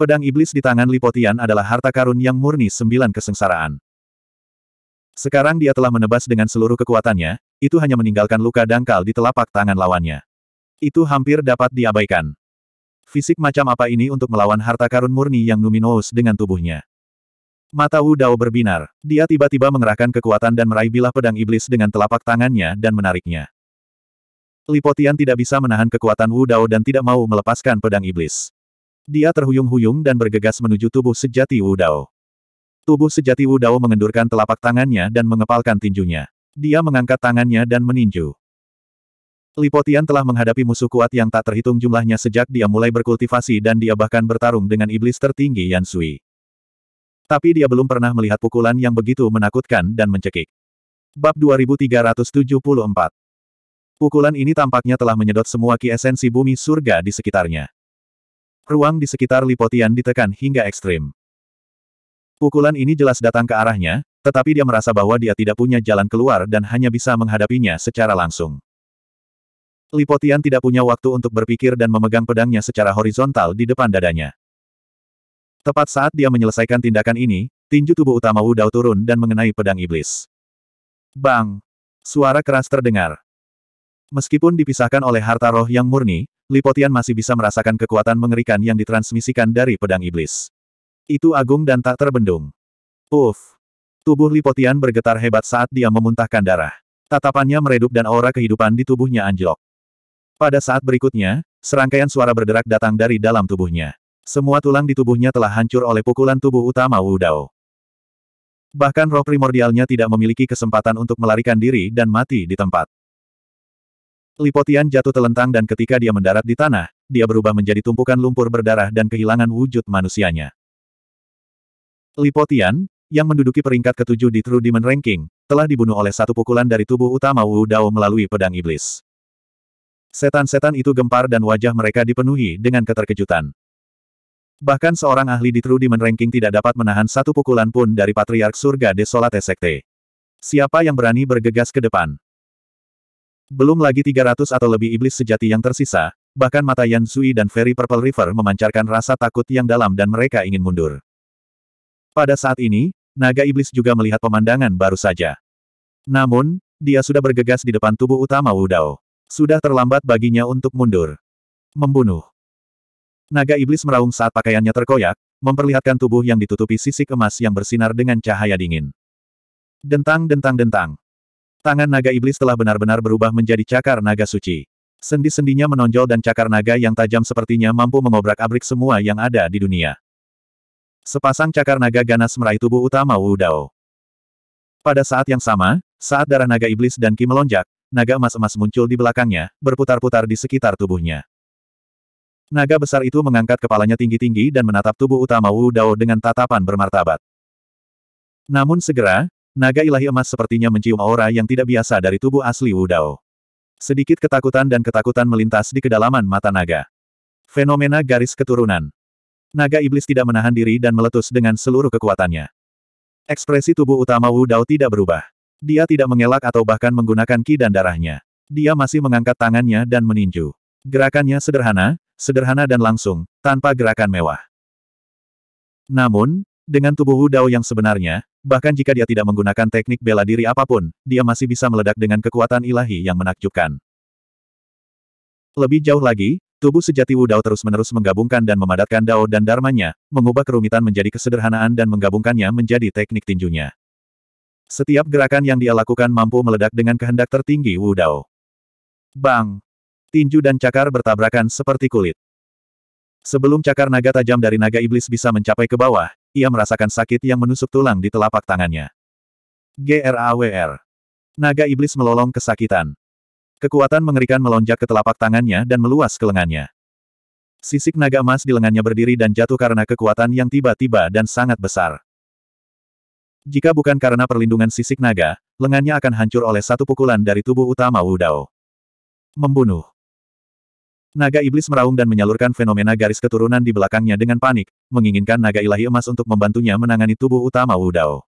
Pedang iblis di tangan Lipotian adalah harta karun yang murni sembilan kesengsaraan. Sekarang dia telah menebas dengan seluruh kekuatannya, itu hanya meninggalkan luka dangkal di telapak tangan lawannya. Itu hampir dapat diabaikan. Fisik macam apa ini untuk melawan harta karun murni yang numinous dengan tubuhnya? Mata Wu Dao berbinar. Dia tiba-tiba mengerahkan kekuatan dan meraih bilah pedang iblis dengan telapak tangannya dan menariknya. Lipotian tidak bisa menahan kekuatan Wu Dao dan tidak mau melepaskan pedang iblis. Dia terhuyung-huyung dan bergegas menuju tubuh sejati Wu Dao. Tubuh sejati Wu Dao mengendurkan telapak tangannya dan mengepalkan tinjunya. Dia mengangkat tangannya dan meninju. Lipotian telah menghadapi musuh kuat yang tak terhitung jumlahnya sejak dia mulai berkultivasi dan dia bahkan bertarung dengan iblis tertinggi Yan Sui. Tapi dia belum pernah melihat pukulan yang begitu menakutkan dan mencekik. Bab 2374 Pukulan ini tampaknya telah menyedot semua ki esensi bumi surga di sekitarnya. Ruang di sekitar Lipotian ditekan hingga ekstrim. Pukulan ini jelas datang ke arahnya, tetapi dia merasa bahwa dia tidak punya jalan keluar dan hanya bisa menghadapinya secara langsung. Lipotian tidak punya waktu untuk berpikir dan memegang pedangnya secara horizontal di depan dadanya. Tepat saat dia menyelesaikan tindakan ini, tinju tubuh utama Wu Dao turun dan mengenai pedang iblis. Bang! Suara keras terdengar. Meskipun dipisahkan oleh harta roh yang murni, Lipotian masih bisa merasakan kekuatan mengerikan yang ditransmisikan dari pedang iblis. Itu agung dan tak terbendung. Uff! Tubuh Lipotian bergetar hebat saat dia memuntahkan darah. Tatapannya meredup dan aura kehidupan di tubuhnya anjlok. Pada saat berikutnya, serangkaian suara berderak datang dari dalam tubuhnya. Semua tulang di tubuhnya telah hancur oleh pukulan tubuh utama Wu Dao. Bahkan roh primordialnya tidak memiliki kesempatan untuk melarikan diri dan mati di tempat. Lipotian jatuh telentang dan ketika dia mendarat di tanah, dia berubah menjadi tumpukan lumpur berdarah dan kehilangan wujud manusianya. Lipotian, yang menduduki peringkat ketujuh di True Demon Ranking, telah dibunuh oleh satu pukulan dari tubuh utama Wu Dao melalui pedang iblis. Setan-setan itu gempar dan wajah mereka dipenuhi dengan keterkejutan. Bahkan seorang ahli di Demon Ranking tidak dapat menahan satu pukulan pun dari Patriark Surga Desolate Sekte. Siapa yang berani bergegas ke depan? Belum lagi 300 atau lebih iblis sejati yang tersisa, bahkan mata Yan Sui dan Ferry Purple River memancarkan rasa takut yang dalam dan mereka ingin mundur. Pada saat ini, naga iblis juga melihat pemandangan baru saja. Namun, dia sudah bergegas di depan tubuh utama Wudao. Sudah terlambat baginya untuk mundur. Membunuh. Naga iblis meraung saat pakaiannya terkoyak, memperlihatkan tubuh yang ditutupi sisik emas yang bersinar dengan cahaya dingin. Dentang dentang dentang. Tangan naga iblis telah benar-benar berubah menjadi cakar naga suci. Sendi-sendinya menonjol dan cakar naga yang tajam sepertinya mampu mengobrak-abrik semua yang ada di dunia. Sepasang cakar naga ganas meraih tubuh utama Wu Dao. Pada saat yang sama, saat darah naga iblis dan Ki melonjak, naga emas-emas muncul di belakangnya, berputar-putar di sekitar tubuhnya. Naga besar itu mengangkat kepalanya tinggi-tinggi dan menatap tubuh utama Wu Dao dengan tatapan bermartabat. Namun segera, naga ilahi emas sepertinya mencium aura yang tidak biasa dari tubuh asli Wu Dao. Sedikit ketakutan dan ketakutan melintas di kedalaman mata naga. Fenomena garis keturunan. Naga iblis tidak menahan diri dan meletus dengan seluruh kekuatannya. Ekspresi tubuh utama Wu Dao tidak berubah. Dia tidak mengelak atau bahkan menggunakan ki dan darahnya. Dia masih mengangkat tangannya dan meninju. Gerakannya sederhana, sederhana dan langsung, tanpa gerakan mewah. Namun, dengan tubuh Dao yang sebenarnya, bahkan jika dia tidak menggunakan teknik bela diri apapun, dia masih bisa meledak dengan kekuatan ilahi yang menakjubkan. Lebih jauh lagi, tubuh sejati Wu Dao terus-menerus menggabungkan dan memadatkan Dao dan Dharmanya, mengubah kerumitan menjadi kesederhanaan dan menggabungkannya menjadi teknik tinjunya. Setiap gerakan yang dia lakukan mampu meledak dengan kehendak tertinggi Wu Dao. Bang! Tinju dan cakar bertabrakan seperti kulit. Sebelum cakar naga tajam dari naga iblis bisa mencapai ke bawah, ia merasakan sakit yang menusuk tulang di telapak tangannya. GRAWR. Naga iblis melolong kesakitan. Kekuatan mengerikan melonjak ke telapak tangannya dan meluas ke lengannya. Sisik naga emas di lengannya berdiri dan jatuh karena kekuatan yang tiba-tiba dan sangat besar. Jika bukan karena perlindungan sisik naga, lengannya akan hancur oleh satu pukulan dari tubuh utama Wu Dao. Membunuh. Naga iblis meraung dan menyalurkan fenomena garis keturunan di belakangnya dengan panik, menginginkan naga ilahi emas untuk membantunya menangani tubuh utama Wu Dao.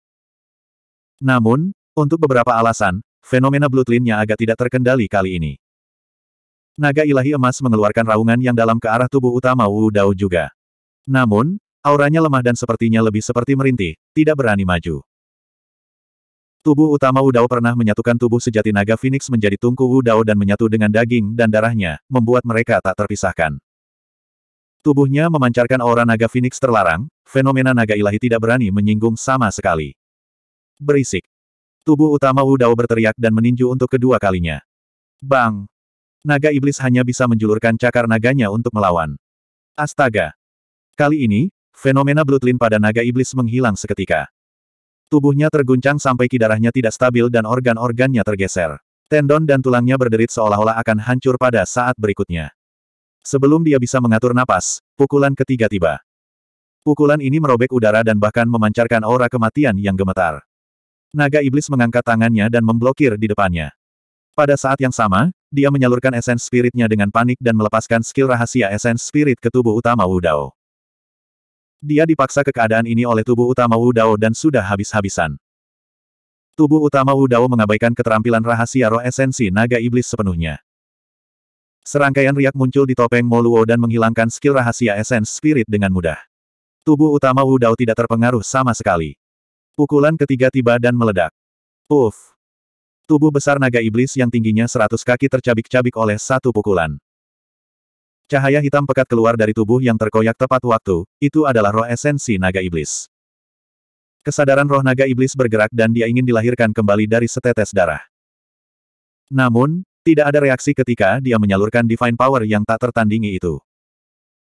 Namun, untuk beberapa alasan, fenomena bloodline-nya agak tidak terkendali kali ini. Naga ilahi emas mengeluarkan raungan yang dalam ke arah tubuh utama Wu Dao juga. Namun, auranya lemah dan sepertinya lebih seperti merintih, tidak berani maju. Tubuh utama Dao pernah menyatukan tubuh sejati naga Phoenix menjadi tungku Dao dan menyatu dengan daging dan darahnya, membuat mereka tak terpisahkan. Tubuhnya memancarkan aura naga Phoenix terlarang, fenomena naga ilahi tidak berani menyinggung sama sekali. Berisik. Tubuh utama Dao berteriak dan meninju untuk kedua kalinya. Bang! Naga iblis hanya bisa menjulurkan cakar naganya untuk melawan. Astaga! Kali ini, Fenomena Bloodlin pada naga iblis menghilang seketika. Tubuhnya terguncang sampai kidarahnya tidak stabil dan organ-organnya tergeser. Tendon dan tulangnya berderit seolah-olah akan hancur pada saat berikutnya. Sebelum dia bisa mengatur napas, pukulan ketiga tiba. Pukulan ini merobek udara dan bahkan memancarkan aura kematian yang gemetar. Naga iblis mengangkat tangannya dan memblokir di depannya. Pada saat yang sama, dia menyalurkan esens spiritnya dengan panik dan melepaskan skill rahasia esens spirit ke tubuh utama Wudao. Dia dipaksa ke keadaan ini oleh tubuh utama Wu Dao dan sudah habis-habisan. Tubuh utama Wu Dao mengabaikan keterampilan rahasia roh esensi naga iblis sepenuhnya. Serangkaian riak muncul di topeng Moluo dan menghilangkan skill rahasia esens spirit dengan mudah. Tubuh utama Wu Dao tidak terpengaruh sama sekali. Pukulan ketiga tiba dan meledak. Uff! Tubuh besar naga iblis yang tingginya 100 kaki tercabik-cabik oleh satu pukulan. Cahaya hitam pekat keluar dari tubuh yang terkoyak tepat waktu, itu adalah roh esensi naga iblis. Kesadaran roh naga iblis bergerak dan dia ingin dilahirkan kembali dari setetes darah. Namun, tidak ada reaksi ketika dia menyalurkan divine power yang tak tertandingi itu.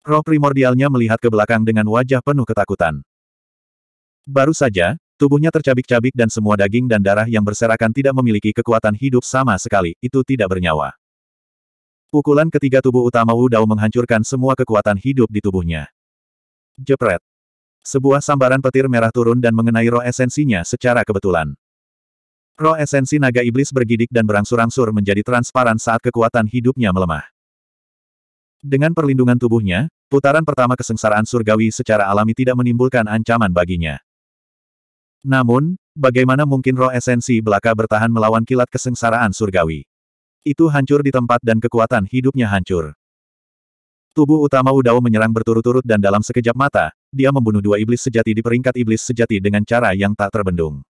Roh primordialnya melihat ke belakang dengan wajah penuh ketakutan. Baru saja, tubuhnya tercabik-cabik dan semua daging dan darah yang berserakan tidak memiliki kekuatan hidup sama sekali, itu tidak bernyawa. Pukulan ketiga tubuh utama Wu Dao menghancurkan semua kekuatan hidup di tubuhnya. Jepret. Sebuah sambaran petir merah turun dan mengenai roh esensinya secara kebetulan. Roh esensi naga iblis bergidik dan berangsur-angsur menjadi transparan saat kekuatan hidupnya melemah. Dengan perlindungan tubuhnya, putaran pertama kesengsaraan surgawi secara alami tidak menimbulkan ancaman baginya. Namun, bagaimana mungkin roh esensi belaka bertahan melawan kilat kesengsaraan surgawi? Itu hancur di tempat dan kekuatan hidupnya hancur. Tubuh utama Udao menyerang berturut-turut dan dalam sekejap mata, dia membunuh dua iblis sejati di peringkat iblis sejati dengan cara yang tak terbendung.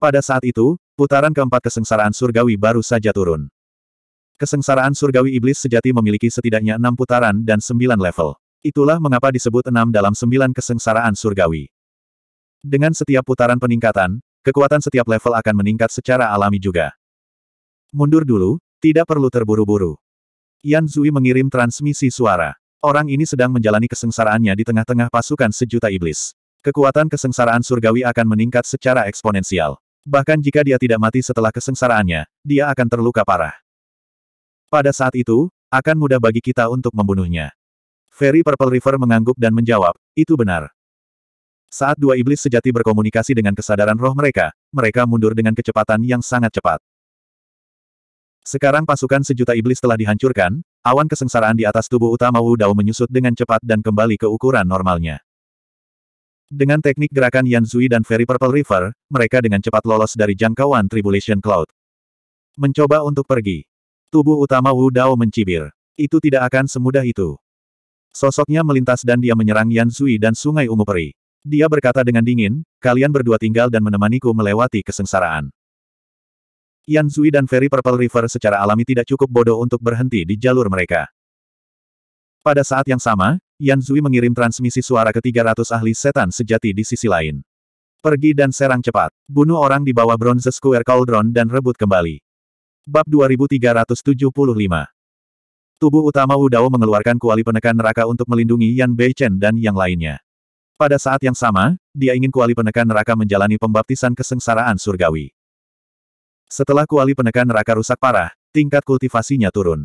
Pada saat itu, putaran keempat kesengsaraan surgawi baru saja turun. Kesengsaraan surgawi iblis sejati memiliki setidaknya enam putaran dan sembilan level. Itulah mengapa disebut enam dalam sembilan kesengsaraan surgawi. Dengan setiap putaran peningkatan, kekuatan setiap level akan meningkat secara alami juga. Mundur dulu, tidak perlu terburu-buru. Yan Zui mengirim transmisi suara. Orang ini sedang menjalani kesengsaraannya di tengah-tengah pasukan sejuta iblis. Kekuatan kesengsaraan surgawi akan meningkat secara eksponensial. Bahkan jika dia tidak mati setelah kesengsaraannya, dia akan terluka parah. Pada saat itu, akan mudah bagi kita untuk membunuhnya. Ferry Purple River mengangguk dan menjawab, itu benar. Saat dua iblis sejati berkomunikasi dengan kesadaran roh mereka, mereka mundur dengan kecepatan yang sangat cepat. Sekarang pasukan sejuta iblis telah dihancurkan, awan kesengsaraan di atas tubuh utama Wu Dao menyusut dengan cepat dan kembali ke ukuran normalnya. Dengan teknik gerakan Yan Zui dan Fairy Purple River, mereka dengan cepat lolos dari jangkauan Tribulation Cloud. Mencoba untuk pergi. Tubuh utama Wu Dao mencibir. Itu tidak akan semudah itu. Sosoknya melintas dan dia menyerang Yan Zui dan Sungai Ungu Peri. Dia berkata dengan dingin, kalian berdua tinggal dan menemaniku melewati kesengsaraan. Yan Sui dan Ferry Purple River secara alami tidak cukup bodoh untuk berhenti di jalur mereka. Pada saat yang sama, Yan Zui mengirim transmisi suara ke 300 ahli setan sejati di sisi lain. Pergi dan serang cepat. Bunuh orang di bawah Bronze Square Cauldron dan rebut kembali. Bab 2375 Tubuh utama Wu Dao mengeluarkan kuali penekan neraka untuk melindungi Yan Beichen dan yang lainnya. Pada saat yang sama, dia ingin kuali penekan neraka menjalani pembaptisan kesengsaraan surgawi. Setelah kuali penekan neraka rusak parah, tingkat kultivasinya turun.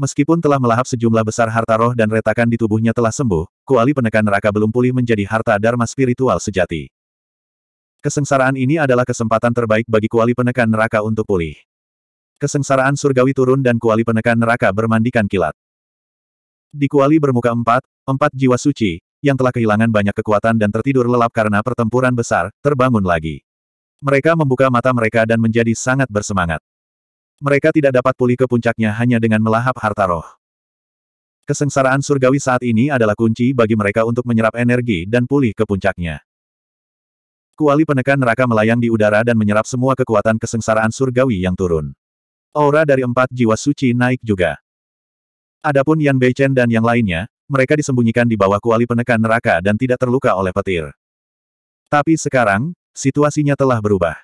Meskipun telah melahap sejumlah besar harta roh dan retakan di tubuhnya telah sembuh, kuali penekan neraka belum pulih menjadi harta dharma spiritual sejati. Kesengsaraan ini adalah kesempatan terbaik bagi kuali penekan neraka untuk pulih. Kesengsaraan surgawi turun dan kuali penekan neraka bermandikan kilat. Di kuali bermuka empat, empat jiwa suci, yang telah kehilangan banyak kekuatan dan tertidur lelap karena pertempuran besar, terbangun lagi. Mereka membuka mata mereka dan menjadi sangat bersemangat. Mereka tidak dapat pulih ke puncaknya hanya dengan melahap harta roh. Kesengsaraan surgawi saat ini adalah kunci bagi mereka untuk menyerap energi dan pulih ke puncaknya. Kuali penekan neraka melayang di udara dan menyerap semua kekuatan kesengsaraan surgawi yang turun. Aura dari empat jiwa suci naik juga. Adapun Yan Beichen dan yang lainnya, mereka disembunyikan di bawah kuali penekan neraka dan tidak terluka oleh petir. Tapi sekarang, situasinya telah berubah.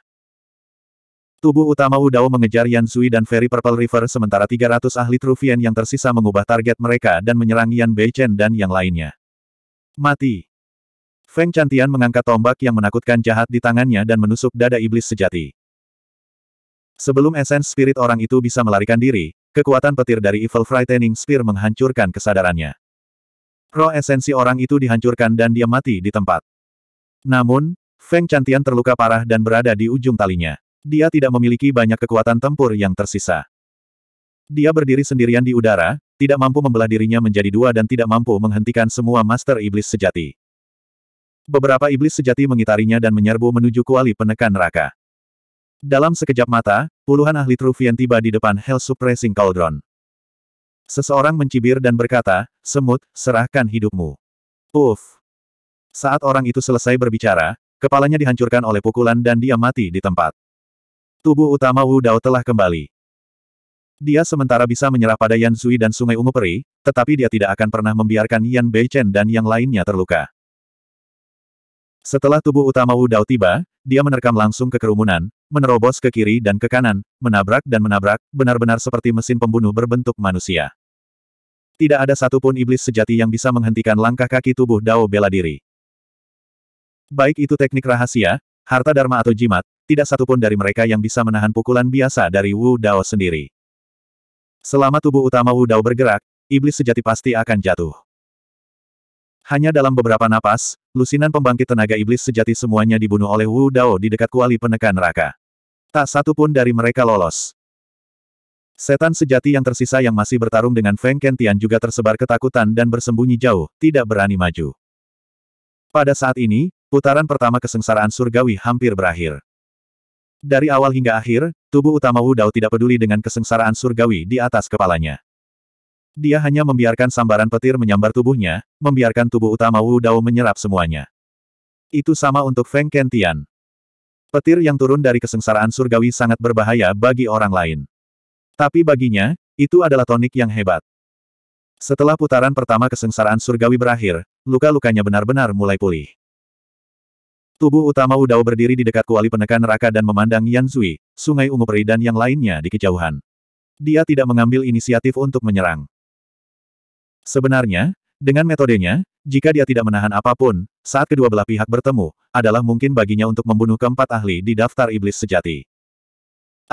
Tubuh utama Wu Dao mengejar Yan Sui dan Ferry Purple River sementara 300 ahli Trufian yang tersisa mengubah target mereka dan menyerang Yan Beichen dan yang lainnya. Mati. Feng Chantian mengangkat tombak yang menakutkan jahat di tangannya dan menusuk dada iblis sejati. Sebelum esens spirit orang itu bisa melarikan diri, kekuatan petir dari Evil Frightening Spear menghancurkan kesadarannya. Roh esensi orang itu dihancurkan dan dia mati di tempat. Namun, Feng cantian terluka parah dan berada di ujung talinya. Dia tidak memiliki banyak kekuatan tempur yang tersisa. Dia berdiri sendirian di udara, tidak mampu membelah dirinya menjadi dua dan tidak mampu menghentikan semua master iblis sejati. Beberapa iblis sejati mengitarinya dan menyerbu menuju kuali penekan neraka. Dalam sekejap mata, puluhan ahli Trufian tiba di depan Hell Suppressing Cauldron. Seseorang mencibir dan berkata, semut, serahkan hidupmu. Uff. Saat orang itu selesai berbicara, Kepalanya dihancurkan oleh pukulan dan dia mati di tempat. Tubuh utama Wu Dao telah kembali. Dia sementara bisa menyerah pada Yan Sui dan Sungai Ungu Peri, tetapi dia tidak akan pernah membiarkan Yan Beichen dan yang lainnya terluka. Setelah tubuh utama Wu Dao tiba, dia menerkam langsung ke kerumunan, menerobos ke kiri dan ke kanan, menabrak dan menabrak, benar-benar seperti mesin pembunuh berbentuk manusia. Tidak ada satupun iblis sejati yang bisa menghentikan langkah kaki tubuh Dao bela diri. Baik itu teknik rahasia, harta dharma atau jimat, tidak satupun dari mereka yang bisa menahan pukulan biasa dari Wu Dao sendiri. Selama tubuh utama Wu Dao bergerak, iblis sejati pasti akan jatuh. Hanya dalam beberapa napas, lusinan pembangkit tenaga iblis sejati semuanya dibunuh oleh Wu Dao di dekat kuali penekan neraka. Tak satupun dari mereka lolos. Setan sejati yang tersisa yang masih bertarung dengan Feng Kentian juga tersebar ketakutan dan bersembunyi jauh, tidak berani maju. Pada saat ini, Putaran pertama kesengsaraan surgawi hampir berakhir. Dari awal hingga akhir, tubuh utama Wu Dao tidak peduli dengan kesengsaraan surgawi di atas kepalanya. Dia hanya membiarkan sambaran petir menyambar tubuhnya, membiarkan tubuh utama Wu Dao menyerap semuanya. Itu sama untuk Feng Kentian. Petir yang turun dari kesengsaraan surgawi sangat berbahaya bagi orang lain. Tapi baginya, itu adalah tonik yang hebat. Setelah putaran pertama kesengsaraan surgawi berakhir, luka-lukanya benar-benar mulai pulih. Tubuh utama Udao berdiri di dekat kuali penekan neraka dan memandang Yan Zui, Sungai Ungu Peri dan yang lainnya di kejauhan. Dia tidak mengambil inisiatif untuk menyerang. Sebenarnya, dengan metodenya, jika dia tidak menahan apapun, saat kedua belah pihak bertemu, adalah mungkin baginya untuk membunuh keempat ahli di daftar iblis sejati.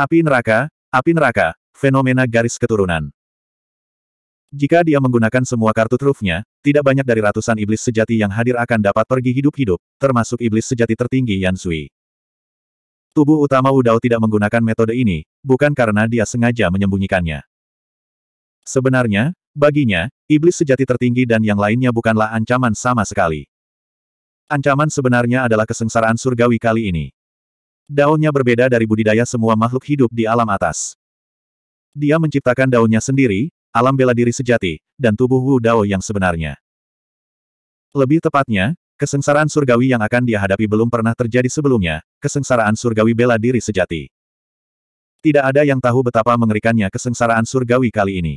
Api neraka, api neraka, fenomena garis keturunan. Jika dia menggunakan semua kartu trufnya, tidak banyak dari ratusan iblis sejati yang hadir akan dapat pergi hidup-hidup, termasuk iblis sejati tertinggi Yan Sui. Tubuh utama Udao tidak menggunakan metode ini, bukan karena dia sengaja menyembunyikannya. Sebenarnya, baginya, iblis sejati tertinggi dan yang lainnya bukanlah ancaman sama sekali. Ancaman sebenarnya adalah kesengsaraan surgawi kali ini. Daunnya berbeda dari budidaya semua makhluk hidup di alam atas. Dia menciptakan daunnya sendiri, alam bela diri sejati, dan tubuh Wu Dao yang sebenarnya. Lebih tepatnya, kesengsaraan surgawi yang akan dia hadapi belum pernah terjadi sebelumnya, kesengsaraan surgawi bela diri sejati. Tidak ada yang tahu betapa mengerikannya kesengsaraan surgawi kali ini.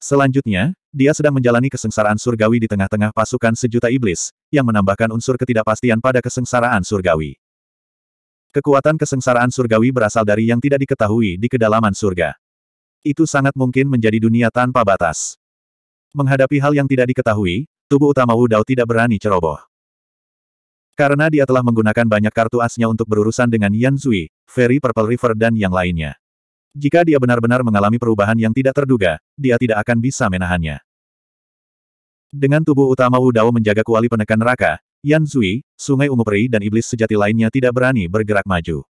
Selanjutnya, dia sedang menjalani kesengsaraan surgawi di tengah-tengah pasukan sejuta iblis, yang menambahkan unsur ketidakpastian pada kesengsaraan surgawi. Kekuatan kesengsaraan surgawi berasal dari yang tidak diketahui di kedalaman surga. Itu sangat mungkin menjadi dunia tanpa batas. Menghadapi hal yang tidak diketahui, tubuh utama Wu Dao tidak berani ceroboh. Karena dia telah menggunakan banyak kartu asnya untuk berurusan dengan Yan Zui, Fairy Purple River dan yang lainnya. Jika dia benar-benar mengalami perubahan yang tidak terduga, dia tidak akan bisa menahannya. Dengan tubuh utama Wu Dao menjaga kuali penekan neraka, Yan Zui, Sungai Ungu Peri dan iblis sejati lainnya tidak berani bergerak maju.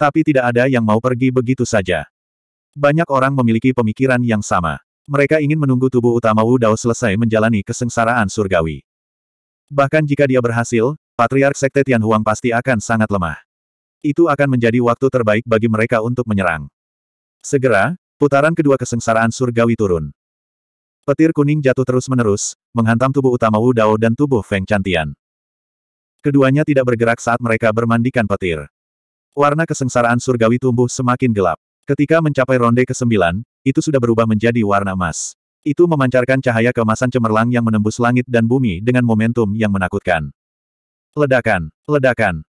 Tapi tidak ada yang mau pergi begitu saja. Banyak orang memiliki pemikiran yang sama. Mereka ingin menunggu tubuh utama Wu Dao selesai menjalani kesengsaraan surgawi. Bahkan jika dia berhasil, Patriark Sekte Tianhuang pasti akan sangat lemah. Itu akan menjadi waktu terbaik bagi mereka untuk menyerang. Segera, putaran kedua kesengsaraan surgawi turun. Petir kuning jatuh terus-menerus, menghantam tubuh utama Wu Dao dan tubuh Feng Cantian. Keduanya tidak bergerak saat mereka bermandikan petir. Warna kesengsaraan surgawi tumbuh semakin gelap. Ketika mencapai ronde ke-9, itu sudah berubah menjadi warna emas. Itu memancarkan cahaya kemasan cemerlang yang menembus langit dan bumi dengan momentum yang menakutkan. Ledakan, ledakan.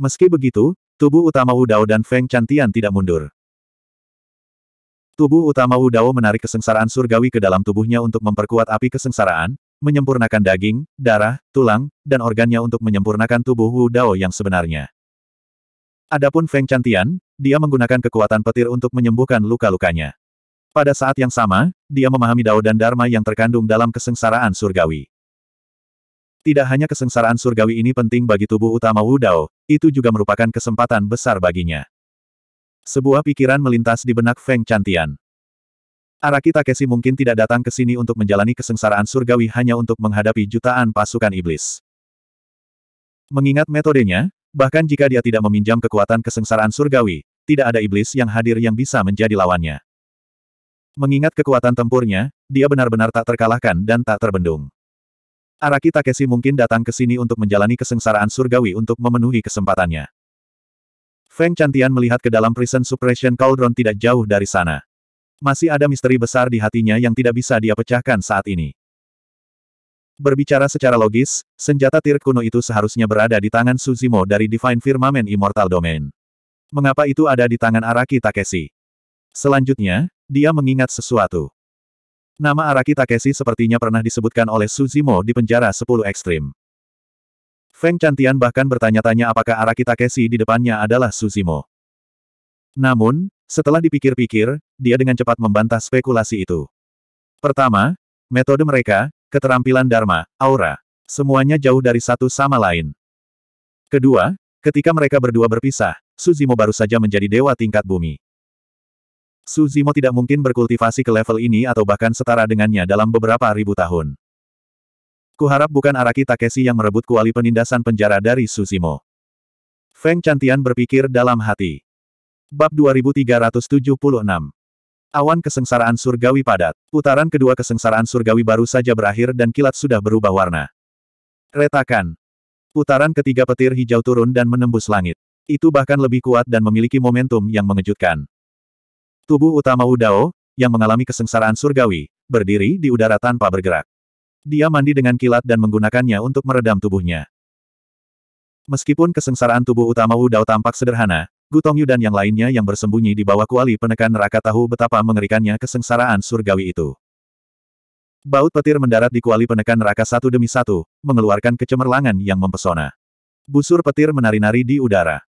Meski begitu, tubuh utama Wu Dao dan Feng Chantian tidak mundur. Tubuh utama Wu Dao menarik kesengsaraan surgawi ke dalam tubuhnya untuk memperkuat api kesengsaraan, menyempurnakan daging, darah, tulang, dan organnya untuk menyempurnakan tubuh Wu Dao yang sebenarnya. Adapun Feng Chantian, dia menggunakan kekuatan petir untuk menyembuhkan luka-lukanya. Pada saat yang sama, dia memahami Dao dan Dharma yang terkandung dalam kesengsaraan surgawi. Tidak hanya kesengsaraan surgawi ini penting bagi tubuh utama Wu Dao, itu juga merupakan kesempatan besar baginya. Sebuah pikiran melintas di benak Feng Chantian. Araki Takeshi mungkin tidak datang ke sini untuk menjalani kesengsaraan surgawi hanya untuk menghadapi jutaan pasukan iblis. Mengingat metodenya, Bahkan jika dia tidak meminjam kekuatan kesengsaraan surgawi, tidak ada iblis yang hadir yang bisa menjadi lawannya. Mengingat kekuatan tempurnya, dia benar-benar tak terkalahkan dan tak terbendung. Araki Takeshi mungkin datang ke sini untuk menjalani kesengsaraan surgawi untuk memenuhi kesempatannya. Feng Cantian melihat ke dalam prison suppression cauldron tidak jauh dari sana. Masih ada misteri besar di hatinya yang tidak bisa dia pecahkan saat ini. Berbicara secara logis, senjata tir kuno itu seharusnya berada di tangan Suzimo dari Divine Firmament Immortal Domain. Mengapa itu ada di tangan Araki Takeshi? Selanjutnya, dia mengingat sesuatu. Nama Araki Takeshi sepertinya pernah disebutkan oleh Suzimo di penjara 10 ekstrim. Feng Cantian bahkan bertanya-tanya apakah Araki Takeshi di depannya adalah Suzimo. Namun, setelah dipikir-pikir, dia dengan cepat membantah spekulasi itu. Pertama, metode mereka, keterampilan Dharma, aura. Semuanya jauh dari satu sama lain. Kedua, ketika mereka berdua berpisah, Suzimo baru saja menjadi dewa tingkat bumi. Suzimo tidak mungkin berkultivasi ke level ini atau bahkan setara dengannya dalam beberapa ribu tahun. Kuharap bukan Araki Takeshi yang merebut kuali penindasan penjara dari Suzimo. Feng Cantian berpikir dalam hati. Bab 2376 Awan kesengsaraan surgawi padat. Putaran kedua kesengsaraan surgawi baru saja berakhir dan kilat sudah berubah warna. Retakan. Putaran ketiga petir hijau turun dan menembus langit. Itu bahkan lebih kuat dan memiliki momentum yang mengejutkan. Tubuh utama Udao, yang mengalami kesengsaraan surgawi, berdiri di udara tanpa bergerak. Dia mandi dengan kilat dan menggunakannya untuk meredam tubuhnya. Meskipun kesengsaraan tubuh utama Udao tampak sederhana, Gutongyu dan yang lainnya yang bersembunyi di bawah kuali penekan neraka tahu betapa mengerikannya kesengsaraan surgawi itu. Baut petir mendarat di kuali penekan neraka satu demi satu, mengeluarkan kecemerlangan yang mempesona. Busur petir menari-nari di udara.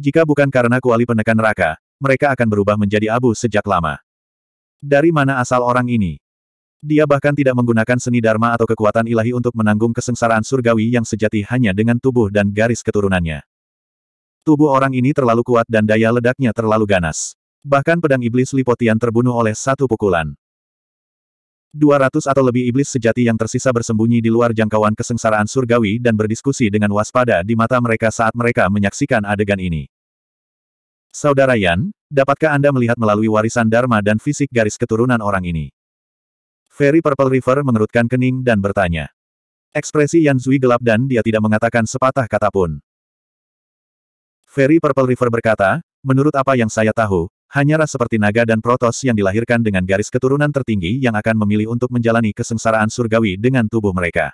Jika bukan karena kuali penekan neraka, mereka akan berubah menjadi abu sejak lama. Dari mana asal orang ini? Dia bahkan tidak menggunakan seni dharma atau kekuatan ilahi untuk menanggung kesengsaraan surgawi yang sejati hanya dengan tubuh dan garis keturunannya. Tubuh orang ini terlalu kuat dan daya ledaknya terlalu ganas. Bahkan pedang iblis Lipotian terbunuh oleh satu pukulan. 200 atau lebih iblis sejati yang tersisa bersembunyi di luar jangkauan kesengsaraan surgawi dan berdiskusi dengan waspada di mata mereka saat mereka menyaksikan adegan ini. Saudara Yan, dapatkah Anda melihat melalui warisan Dharma dan fisik garis keturunan orang ini? Ferry Purple River mengerutkan kening dan bertanya. Ekspresi Yan Zui gelap dan dia tidak mengatakan sepatah kata pun. Ferry Purple River berkata, menurut apa yang saya tahu, hanya ras seperti naga dan protos yang dilahirkan dengan garis keturunan tertinggi yang akan memilih untuk menjalani kesengsaraan surgawi dengan tubuh mereka.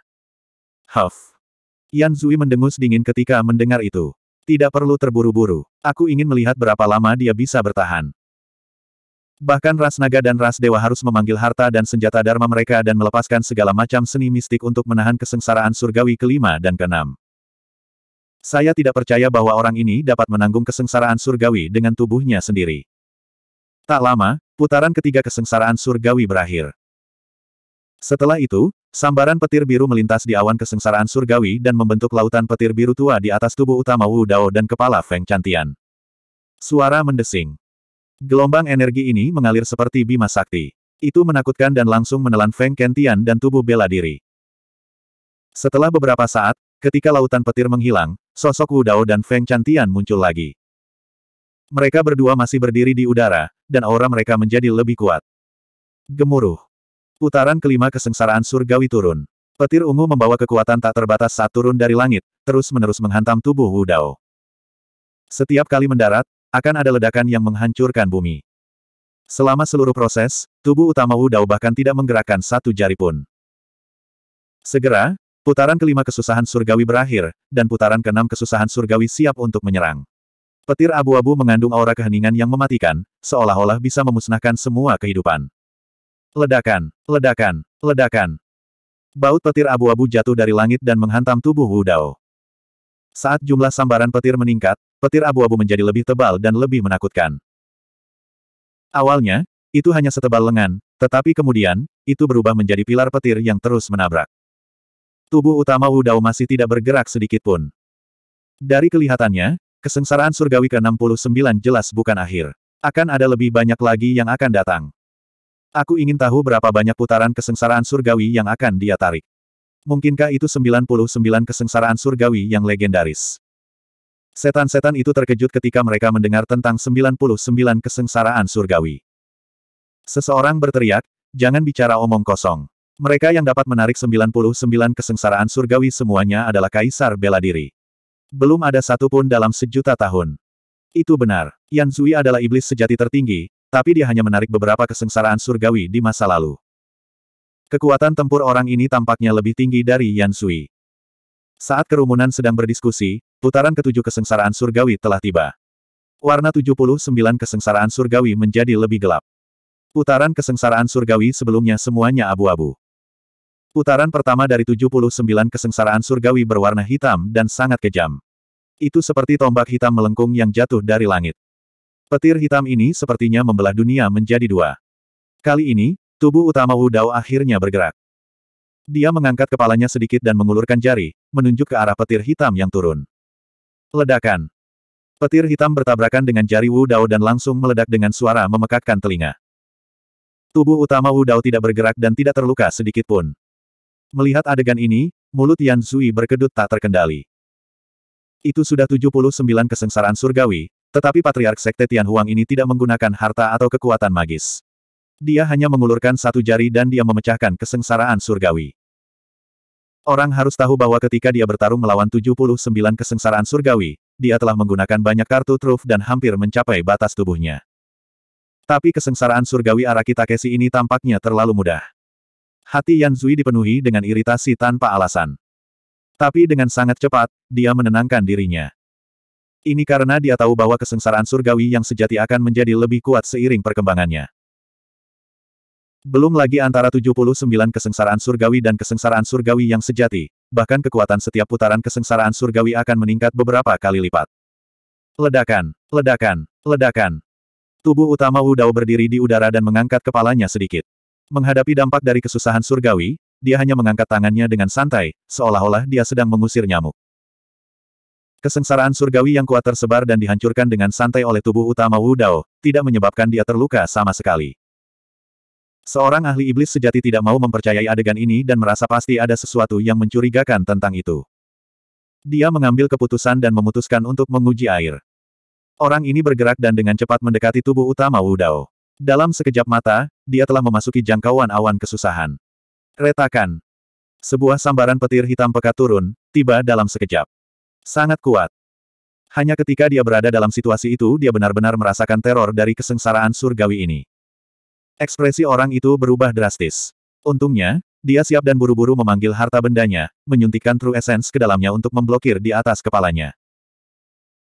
Huff. Yan Zui mendengus dingin ketika mendengar itu. Tidak perlu terburu-buru. Aku ingin melihat berapa lama dia bisa bertahan. Bahkan ras naga dan ras dewa harus memanggil harta dan senjata dharma mereka dan melepaskan segala macam seni mistik untuk menahan kesengsaraan surgawi kelima dan keenam. Saya tidak percaya bahwa orang ini dapat menanggung kesengsaraan surgawi dengan tubuhnya sendiri. Tak lama, putaran ketiga kesengsaraan surgawi berakhir. Setelah itu, sambaran petir biru melintas di awan kesengsaraan surgawi dan membentuk lautan petir biru tua di atas tubuh utama Wu Dao dan kepala Feng Cantian. Suara mendesing. Gelombang energi ini mengalir seperti bima sakti. Itu menakutkan dan langsung menelan Feng Kentian dan tubuh bela diri. Setelah beberapa saat, ketika lautan petir menghilang, Sosok Wu Dao dan Feng Cantian muncul lagi. Mereka berdua masih berdiri di udara, dan aura mereka menjadi lebih kuat. Gemuruh. Putaran kelima kesengsaraan surgawi turun. Petir ungu membawa kekuatan tak terbatas saat turun dari langit, terus-menerus menghantam tubuh Wu Dao. Setiap kali mendarat, akan ada ledakan yang menghancurkan bumi. Selama seluruh proses, tubuh utama Wu Dao bahkan tidak menggerakkan satu jari pun. Segera, Putaran kelima kesusahan surgawi berakhir, dan putaran keenam kesusahan surgawi siap untuk menyerang. Petir abu-abu mengandung aura keheningan yang mematikan, seolah-olah bisa memusnahkan semua kehidupan. Ledakan, ledakan, ledakan. Baut petir abu-abu jatuh dari langit dan menghantam tubuh Wu Dao. Saat jumlah sambaran petir meningkat, petir abu-abu menjadi lebih tebal dan lebih menakutkan. Awalnya, itu hanya setebal lengan, tetapi kemudian, itu berubah menjadi pilar petir yang terus menabrak. Tubuh utama Wu Dao masih tidak bergerak sedikit pun. Dari kelihatannya, kesengsaraan surgawi ke-69 jelas bukan akhir. Akan ada lebih banyak lagi yang akan datang. Aku ingin tahu berapa banyak putaran kesengsaraan surgawi yang akan dia tarik. Mungkinkah itu 99 kesengsaraan surgawi yang legendaris? Setan-setan itu terkejut ketika mereka mendengar tentang 99 kesengsaraan surgawi. Seseorang berteriak, jangan bicara omong kosong. Mereka yang dapat menarik 99 kesengsaraan surgawi semuanya adalah kaisar bela diri. Belum ada satupun dalam sejuta tahun. Itu benar. Yan Zui adalah iblis sejati tertinggi, tapi dia hanya menarik beberapa kesengsaraan surgawi di masa lalu. Kekuatan tempur orang ini tampaknya lebih tinggi dari Yan Zui. Saat kerumunan sedang berdiskusi, putaran ketujuh kesengsaraan surgawi telah tiba. Warna 79 kesengsaraan surgawi menjadi lebih gelap. Putaran kesengsaraan surgawi sebelumnya semuanya abu-abu. Putaran pertama dari 79 kesengsaraan surgawi berwarna hitam dan sangat kejam. Itu seperti tombak hitam melengkung yang jatuh dari langit. Petir hitam ini sepertinya membelah dunia menjadi dua. Kali ini, tubuh utama Wu Dao akhirnya bergerak. Dia mengangkat kepalanya sedikit dan mengulurkan jari, menunjuk ke arah petir hitam yang turun. Ledakan. Petir hitam bertabrakan dengan jari Wu Dao dan langsung meledak dengan suara memekakkan telinga. Tubuh utama Wu Dao tidak bergerak dan tidak terluka sedikit pun. Melihat adegan ini, mulut Yan Zui berkedut tak terkendali. Itu sudah 79 kesengsaraan surgawi, tetapi Patriark Sekte Tian Huang ini tidak menggunakan harta atau kekuatan magis. Dia hanya mengulurkan satu jari dan dia memecahkan kesengsaraan surgawi. Orang harus tahu bahwa ketika dia bertarung melawan 79 kesengsaraan surgawi, dia telah menggunakan banyak kartu truf dan hampir mencapai batas tubuhnya. Tapi kesengsaraan surgawi Araki Takeshi ini tampaknya terlalu mudah. Hati Yan Zui dipenuhi dengan iritasi tanpa alasan. Tapi dengan sangat cepat, dia menenangkan dirinya. Ini karena dia tahu bahwa kesengsaraan surgawi yang sejati akan menjadi lebih kuat seiring perkembangannya. Belum lagi antara 79 kesengsaraan surgawi dan kesengsaraan surgawi yang sejati, bahkan kekuatan setiap putaran kesengsaraan surgawi akan meningkat beberapa kali lipat. Ledakan, ledakan, ledakan. Tubuh utama Wu Dao berdiri di udara dan mengangkat kepalanya sedikit. Menghadapi dampak dari kesusahan surgawi, dia hanya mengangkat tangannya dengan santai, seolah-olah dia sedang mengusir nyamuk. Kesengsaraan surgawi yang kuat tersebar dan dihancurkan dengan santai oleh tubuh utama Wu Dao, tidak menyebabkan dia terluka sama sekali. Seorang ahli iblis sejati tidak mau mempercayai adegan ini dan merasa pasti ada sesuatu yang mencurigakan tentang itu. Dia mengambil keputusan dan memutuskan untuk menguji air. Orang ini bergerak dan dengan cepat mendekati tubuh utama Wu Dao. Dalam sekejap mata, dia telah memasuki jangkauan awan kesusahan. Retakan. Sebuah sambaran petir hitam pekat turun, tiba dalam sekejap. Sangat kuat. Hanya ketika dia berada dalam situasi itu dia benar-benar merasakan teror dari kesengsaraan surgawi ini. Ekspresi orang itu berubah drastis. Untungnya, dia siap dan buru-buru memanggil harta bendanya, menyuntikkan true essence ke dalamnya untuk memblokir di atas kepalanya.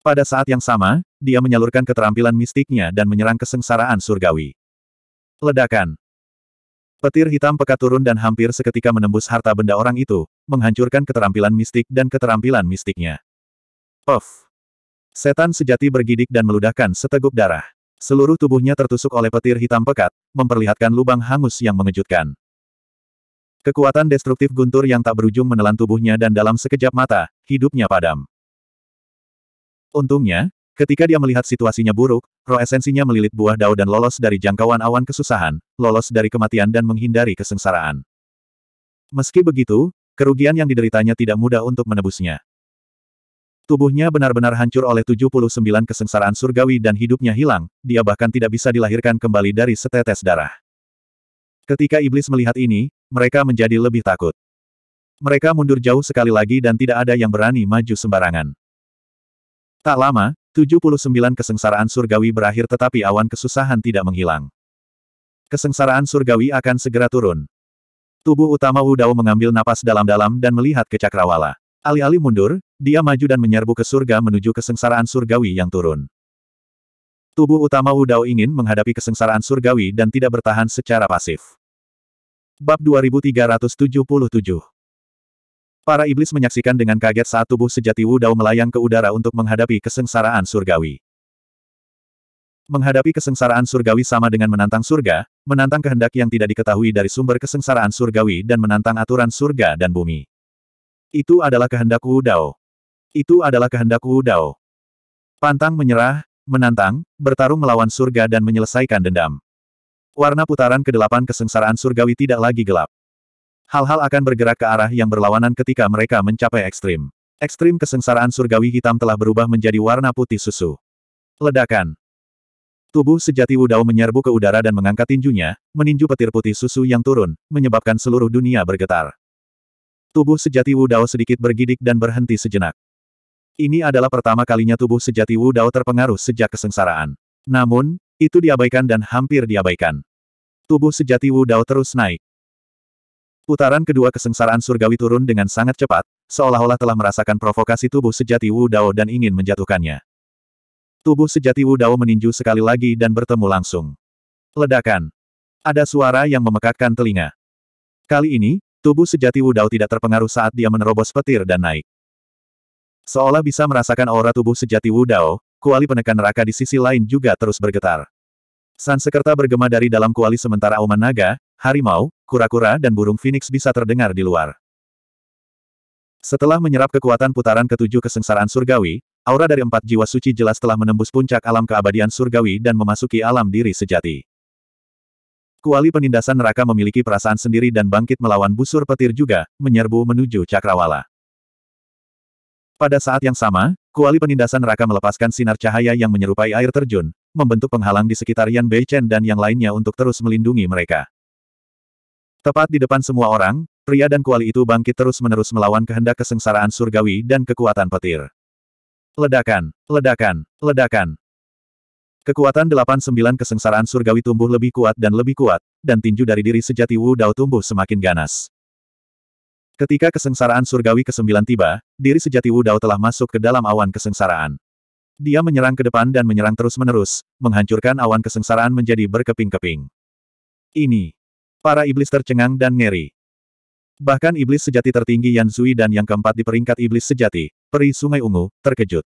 Pada saat yang sama, dia menyalurkan keterampilan mistiknya dan menyerang kesengsaraan surgawi. Ledakan. Petir hitam pekat turun dan hampir seketika menembus harta benda orang itu, menghancurkan keterampilan mistik dan keterampilan mistiknya. Puf. Setan sejati bergidik dan meludahkan seteguk darah. Seluruh tubuhnya tertusuk oleh petir hitam pekat, memperlihatkan lubang hangus yang mengejutkan. Kekuatan destruktif guntur yang tak berujung menelan tubuhnya dan dalam sekejap mata, hidupnya padam. Untungnya, Ketika dia melihat situasinya buruk, roh esensinya melilit buah dao dan lolos dari jangkauan awan kesusahan, lolos dari kematian dan menghindari kesengsaraan. Meski begitu, kerugian yang dideritanya tidak mudah untuk menebusnya. Tubuhnya benar-benar hancur oleh 79 kesengsaraan surgawi dan hidupnya hilang, dia bahkan tidak bisa dilahirkan kembali dari setetes darah. Ketika iblis melihat ini, mereka menjadi lebih takut. Mereka mundur jauh sekali lagi dan tidak ada yang berani maju sembarangan. Tak lama, 79 kesengsaraan surgawi berakhir tetapi awan kesusahan tidak menghilang. Kesengsaraan surgawi akan segera turun. Tubuh utama Wu Dao mengambil napas dalam-dalam dan melihat ke cakrawala. Alih-alih mundur, dia maju dan menyerbu ke surga menuju kesengsaraan surgawi yang turun. Tubuh utama Wu Dao ingin menghadapi kesengsaraan surgawi dan tidak bertahan secara pasif. Bab 2377 Para iblis menyaksikan dengan kaget saat tubuh sejati Wudao melayang ke udara untuk menghadapi kesengsaraan surgawi. Menghadapi kesengsaraan surgawi sama dengan menantang surga, menantang kehendak yang tidak diketahui dari sumber kesengsaraan surgawi dan menantang aturan surga dan bumi. Itu adalah kehendak Wudao. Itu adalah kehendak Wudao. Pantang menyerah, menantang, bertarung melawan surga dan menyelesaikan dendam. Warna putaran kedelapan kesengsaraan surgawi tidak lagi gelap. Hal-hal akan bergerak ke arah yang berlawanan ketika mereka mencapai ekstrim. Ekstrim kesengsaraan surgawi hitam telah berubah menjadi warna putih susu. Ledakan. Tubuh sejati Wudao menyerbu ke udara dan mengangkat tinjunya, meninju petir putih susu yang turun, menyebabkan seluruh dunia bergetar. Tubuh sejati Wudao sedikit bergidik dan berhenti sejenak. Ini adalah pertama kalinya tubuh sejati Wudao terpengaruh sejak kesengsaraan. Namun, itu diabaikan dan hampir diabaikan. Tubuh sejati Wudao terus naik. Putaran kedua kesengsaraan surgawi turun dengan sangat cepat, seolah-olah telah merasakan provokasi tubuh sejati Wu Dao dan ingin menjatuhkannya. Tubuh sejati Wu Dao meninju sekali lagi dan bertemu langsung. Ledakan. Ada suara yang memekakkan telinga. Kali ini, tubuh sejati Wu Dao tidak terpengaruh saat dia menerobos petir dan naik. Seolah bisa merasakan aura tubuh sejati Wu Dao, kuali penekan neraka di sisi lain juga terus bergetar. Sansekerta bergema dari dalam kuali sementara auman naga, harimau, kura-kura dan burung phoenix bisa terdengar di luar. Setelah menyerap kekuatan putaran ketujuh kesengsaraan surgawi, aura dari empat jiwa suci jelas telah menembus puncak alam keabadian surgawi dan memasuki alam diri sejati. Kuali penindasan neraka memiliki perasaan sendiri dan bangkit melawan busur petir juga, menyerbu menuju cakrawala. Pada saat yang sama, kuali penindasan neraka melepaskan sinar cahaya yang menyerupai air terjun, membentuk penghalang di sekitar Yan Beichen dan yang lainnya untuk terus melindungi mereka. Tepat di depan semua orang, pria dan kuali itu bangkit terus-menerus melawan kehendak kesengsaraan surgawi dan kekuatan petir. Ledakan, ledakan, ledakan. Kekuatan delapan sembilan kesengsaraan surgawi tumbuh lebih kuat dan lebih kuat, dan tinju dari diri sejati Wu Dao tumbuh semakin ganas. Ketika kesengsaraan surgawi ke kesembilan tiba, diri sejati Wu Dao telah masuk ke dalam awan kesengsaraan. Dia menyerang ke depan dan menyerang terus-menerus, menghancurkan awan kesengsaraan menjadi berkeping-keping. Ini. Para iblis tercengang dan ngeri. Bahkan iblis sejati tertinggi Yan Zui dan yang keempat di peringkat iblis sejati, peri sungai ungu, terkejut.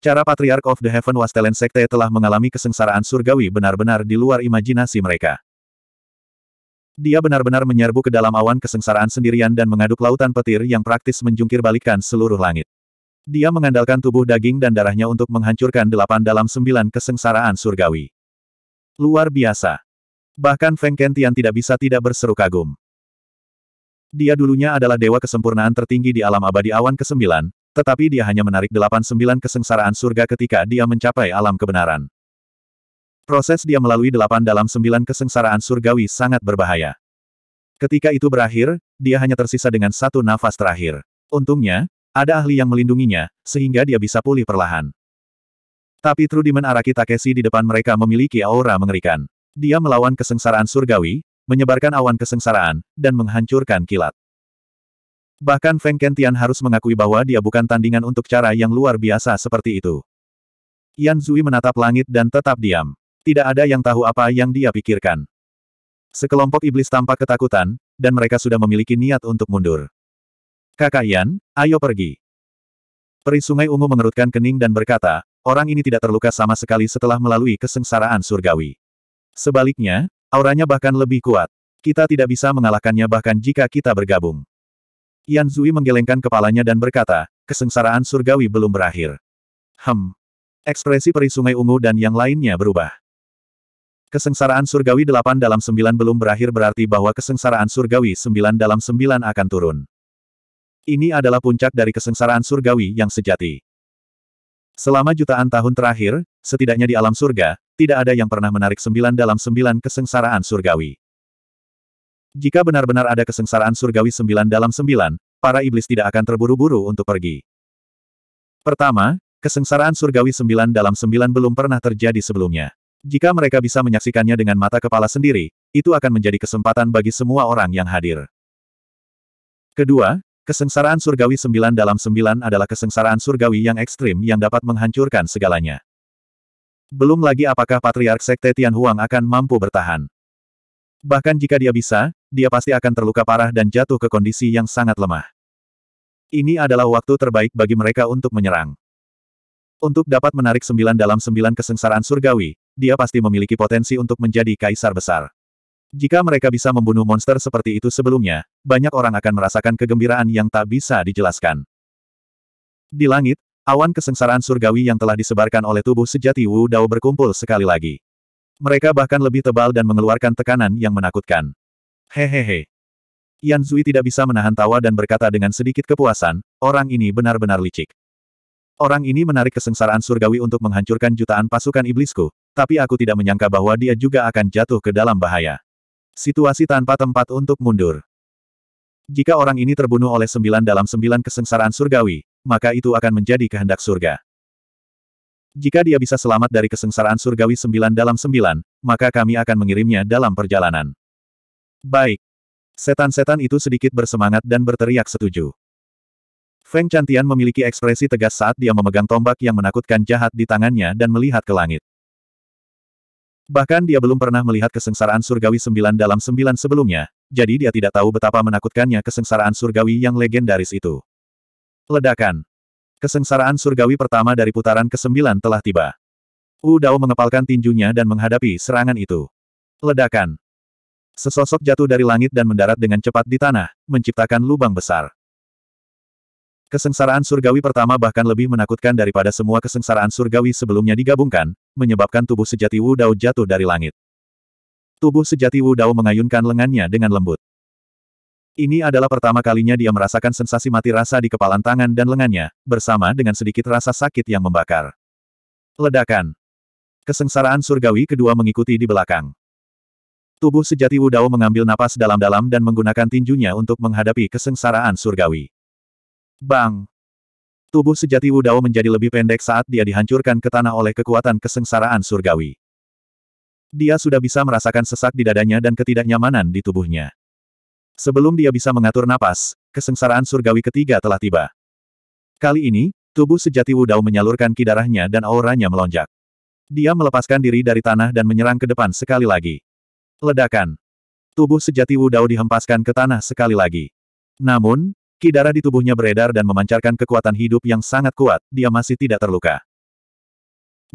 Cara Patriarch of the Heaven Wastelen Sekte telah mengalami kesengsaraan surgawi benar-benar di luar imajinasi mereka. Dia benar-benar menyerbu ke dalam awan kesengsaraan sendirian dan mengaduk lautan petir yang praktis menjungkir balikan seluruh langit. Dia mengandalkan tubuh daging dan darahnya untuk menghancurkan delapan dalam sembilan kesengsaraan surgawi. Luar biasa. Bahkan Feng Kentian tidak bisa tidak berseru kagum. Dia dulunya adalah dewa kesempurnaan tertinggi di alam abadi awan ke-9, tetapi dia hanya menarik delapan sembilan kesengsaraan surga ketika dia mencapai alam kebenaran. Proses dia melalui delapan dalam sembilan kesengsaraan surgawi sangat berbahaya. Ketika itu berakhir, dia hanya tersisa dengan satu nafas terakhir. Untungnya, ada ahli yang melindunginya, sehingga dia bisa pulih perlahan. Tapi Demon Araki Takeshi di depan mereka memiliki aura mengerikan. Dia melawan kesengsaraan surgawi, menyebarkan awan kesengsaraan, dan menghancurkan kilat. Bahkan Feng Kentian harus mengakui bahwa dia bukan tandingan untuk cara yang luar biasa seperti itu. Yan Zui menatap langit dan tetap diam. Tidak ada yang tahu apa yang dia pikirkan. Sekelompok iblis tampak ketakutan, dan mereka sudah memiliki niat untuk mundur. Kakak Yan, ayo pergi. Peri sungai ungu mengerutkan kening dan berkata, orang ini tidak terluka sama sekali setelah melalui kesengsaraan surgawi. Sebaliknya, auranya bahkan lebih kuat. Kita tidak bisa mengalahkannya bahkan jika kita bergabung. Yan Zui menggelengkan kepalanya dan berkata, kesengsaraan surgawi belum berakhir. Hem. Ekspresi peri sungai ungu dan yang lainnya berubah. Kesengsaraan surgawi 8 dalam 9 belum berakhir berarti bahwa kesengsaraan surgawi 9 dalam 9 akan turun. Ini adalah puncak dari kesengsaraan surgawi yang sejati. Selama jutaan tahun terakhir, setidaknya di alam surga, tidak ada yang pernah menarik sembilan dalam sembilan kesengsaraan surgawi. Jika benar-benar ada kesengsaraan surgawi sembilan dalam sembilan, para iblis tidak akan terburu-buru untuk pergi. Pertama, kesengsaraan surgawi sembilan dalam sembilan belum pernah terjadi sebelumnya. Jika mereka bisa menyaksikannya dengan mata kepala sendiri, itu akan menjadi kesempatan bagi semua orang yang hadir. Kedua, Kesengsaraan surgawi sembilan dalam sembilan adalah kesengsaraan surgawi yang ekstrim yang dapat menghancurkan segalanya. Belum lagi apakah Patriark Sekte Tianhuang akan mampu bertahan. Bahkan jika dia bisa, dia pasti akan terluka parah dan jatuh ke kondisi yang sangat lemah. Ini adalah waktu terbaik bagi mereka untuk menyerang. Untuk dapat menarik sembilan dalam sembilan kesengsaraan surgawi, dia pasti memiliki potensi untuk menjadi kaisar besar. Jika mereka bisa membunuh monster seperti itu sebelumnya, banyak orang akan merasakan kegembiraan yang tak bisa dijelaskan. Di langit, awan kesengsaraan surgawi yang telah disebarkan oleh tubuh sejati Wu Dao berkumpul sekali lagi. Mereka bahkan lebih tebal dan mengeluarkan tekanan yang menakutkan. Hehehe. Yan Zui tidak bisa menahan tawa dan berkata dengan sedikit kepuasan, orang ini benar-benar licik. Orang ini menarik kesengsaraan surgawi untuk menghancurkan jutaan pasukan iblisku, tapi aku tidak menyangka bahwa dia juga akan jatuh ke dalam bahaya situasi tanpa tempat untuk mundur. Jika orang ini terbunuh oleh sembilan dalam sembilan kesengsaraan surgawi, maka itu akan menjadi kehendak surga. Jika dia bisa selamat dari kesengsaraan surgawi sembilan dalam sembilan, maka kami akan mengirimnya dalam perjalanan. Baik. Setan-setan itu sedikit bersemangat dan berteriak setuju. Feng Chantian memiliki ekspresi tegas saat dia memegang tombak yang menakutkan jahat di tangannya dan melihat ke langit. Bahkan dia belum pernah melihat kesengsaraan surgawi sembilan dalam sembilan sebelumnya, jadi dia tidak tahu betapa menakutkannya kesengsaraan surgawi yang legendaris itu. Ledakan. Kesengsaraan surgawi pertama dari putaran ke-9 telah tiba. U Dao mengepalkan tinjunya dan menghadapi serangan itu. Ledakan. Sesosok jatuh dari langit dan mendarat dengan cepat di tanah, menciptakan lubang besar. Kesengsaraan surgawi pertama bahkan lebih menakutkan daripada semua kesengsaraan surgawi sebelumnya digabungkan, menyebabkan tubuh sejati Wu Dao jatuh dari langit. Tubuh sejati Wu Dao mengayunkan lengannya dengan lembut. Ini adalah pertama kalinya dia merasakan sensasi mati rasa di kepalan tangan dan lengannya, bersama dengan sedikit rasa sakit yang membakar. Ledakan. Kesengsaraan surgawi kedua mengikuti di belakang. Tubuh sejati Wu Dao mengambil napas dalam-dalam dan menggunakan tinjunya untuk menghadapi kesengsaraan surgawi. Bang! Tubuh sejati Wudao menjadi lebih pendek saat dia dihancurkan ke tanah oleh kekuatan kesengsaraan surgawi. Dia sudah bisa merasakan sesak di dadanya dan ketidaknyamanan di tubuhnya. Sebelum dia bisa mengatur napas, kesengsaraan surgawi ketiga telah tiba. Kali ini, tubuh sejati Wudao menyalurkan kidarahnya dan auranya melonjak. Dia melepaskan diri dari tanah dan menyerang ke depan sekali lagi. Ledakan. Tubuh sejati Wudao dihempaskan ke tanah sekali lagi. Namun, Ki darah di tubuhnya beredar dan memancarkan kekuatan hidup yang sangat kuat, dia masih tidak terluka.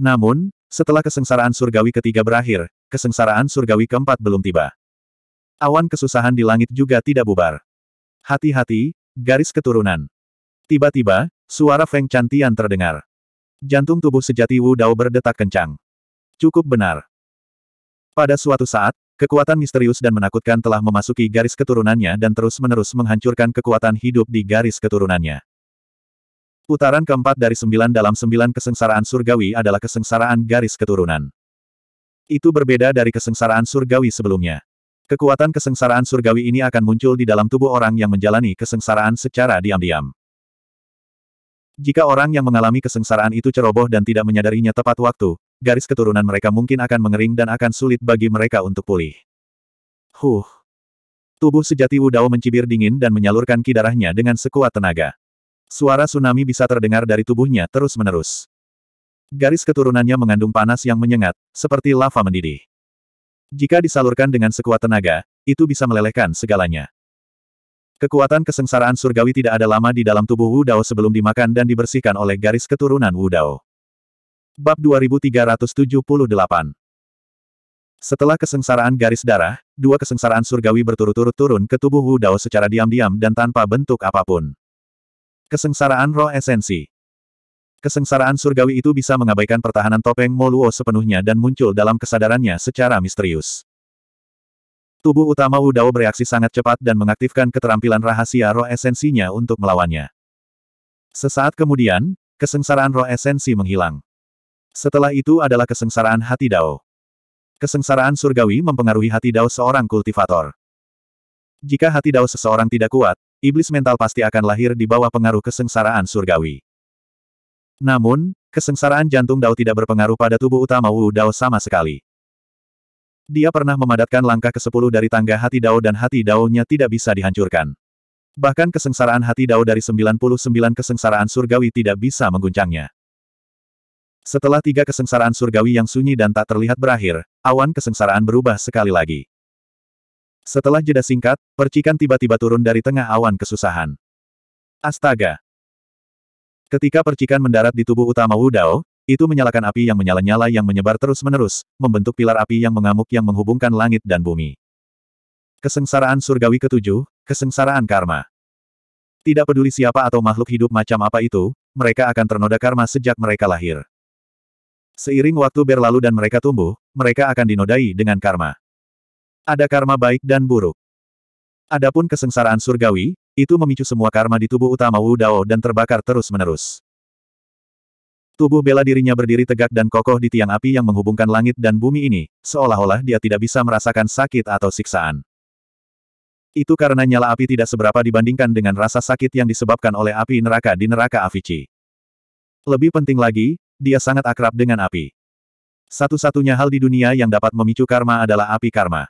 Namun, setelah kesengsaraan surgawi ketiga berakhir, kesengsaraan surgawi keempat belum tiba. Awan kesusahan di langit juga tidak bubar. Hati-hati, garis keturunan. Tiba-tiba, suara Feng Cantian terdengar. Jantung tubuh sejati Wu Dao berdetak kencang. Cukup benar. Pada suatu saat, Kekuatan misterius dan menakutkan telah memasuki garis keturunannya dan terus-menerus menghancurkan kekuatan hidup di garis keturunannya. Putaran keempat dari sembilan dalam sembilan kesengsaraan surgawi adalah kesengsaraan garis keturunan. Itu berbeda dari kesengsaraan surgawi sebelumnya. Kekuatan kesengsaraan surgawi ini akan muncul di dalam tubuh orang yang menjalani kesengsaraan secara diam-diam. Jika orang yang mengalami kesengsaraan itu ceroboh dan tidak menyadarinya tepat waktu, garis keturunan mereka mungkin akan mengering dan akan sulit bagi mereka untuk pulih. Huh. Tubuh sejati Wudao mencibir dingin dan menyalurkan ki darahnya dengan sekuat tenaga. Suara tsunami bisa terdengar dari tubuhnya terus-menerus. Garis keturunannya mengandung panas yang menyengat, seperti lava mendidih. Jika disalurkan dengan sekuat tenaga, itu bisa melelehkan segalanya. Kekuatan kesengsaraan surgawi tidak ada lama di dalam tubuh Wudao sebelum dimakan dan dibersihkan oleh garis keturunan Wudao. Bab 2378 Setelah kesengsaraan garis darah, dua kesengsaraan surgawi berturut-turut turun ke tubuh Wu Dao secara diam-diam dan tanpa bentuk apapun. Kesengsaraan roh esensi Kesengsaraan surgawi itu bisa mengabaikan pertahanan topeng Moluo sepenuhnya dan muncul dalam kesadarannya secara misterius. Tubuh utama Wu Dao bereaksi sangat cepat dan mengaktifkan keterampilan rahasia roh esensinya untuk melawannya. Sesaat kemudian, kesengsaraan roh esensi menghilang. Setelah itu adalah kesengsaraan hati Dao. Kesengsaraan surgawi mempengaruhi hati Dao seorang kultivator. Jika hati Dao seseorang tidak kuat, iblis mental pasti akan lahir di bawah pengaruh kesengsaraan surgawi. Namun, kesengsaraan jantung Dao tidak berpengaruh pada tubuh utama Wu Dao sama sekali. Dia pernah memadatkan langkah ke-10 dari tangga hati Dao dan hati Dao-nya tidak bisa dihancurkan. Bahkan kesengsaraan hati Dao dari 99 kesengsaraan surgawi tidak bisa mengguncangnya. Setelah tiga kesengsaraan surgawi yang sunyi dan tak terlihat berakhir, awan kesengsaraan berubah sekali lagi. Setelah jeda singkat, percikan tiba-tiba turun dari tengah awan kesusahan. Astaga! Ketika percikan mendarat di tubuh utama Wudao, itu menyalakan api yang menyala-nyala yang menyebar terus-menerus, membentuk pilar api yang mengamuk yang menghubungkan langit dan bumi. Kesengsaraan surgawi ketujuh, kesengsaraan karma. Tidak peduli siapa atau makhluk hidup macam apa itu, mereka akan ternoda karma sejak mereka lahir. Seiring waktu berlalu dan mereka tumbuh, mereka akan dinodai dengan karma. Ada karma baik dan buruk. Adapun kesengsaraan surgawi, itu memicu semua karma di tubuh utama Wu Dao dan terbakar terus-menerus. Tubuh bela dirinya berdiri tegak dan kokoh di tiang api yang menghubungkan langit dan bumi ini, seolah-olah dia tidak bisa merasakan sakit atau siksaan. Itu karena nyala api tidak seberapa dibandingkan dengan rasa sakit yang disebabkan oleh api neraka di neraka Avici. Lebih penting lagi, dia sangat akrab dengan api. Satu-satunya hal di dunia yang dapat memicu karma adalah api karma.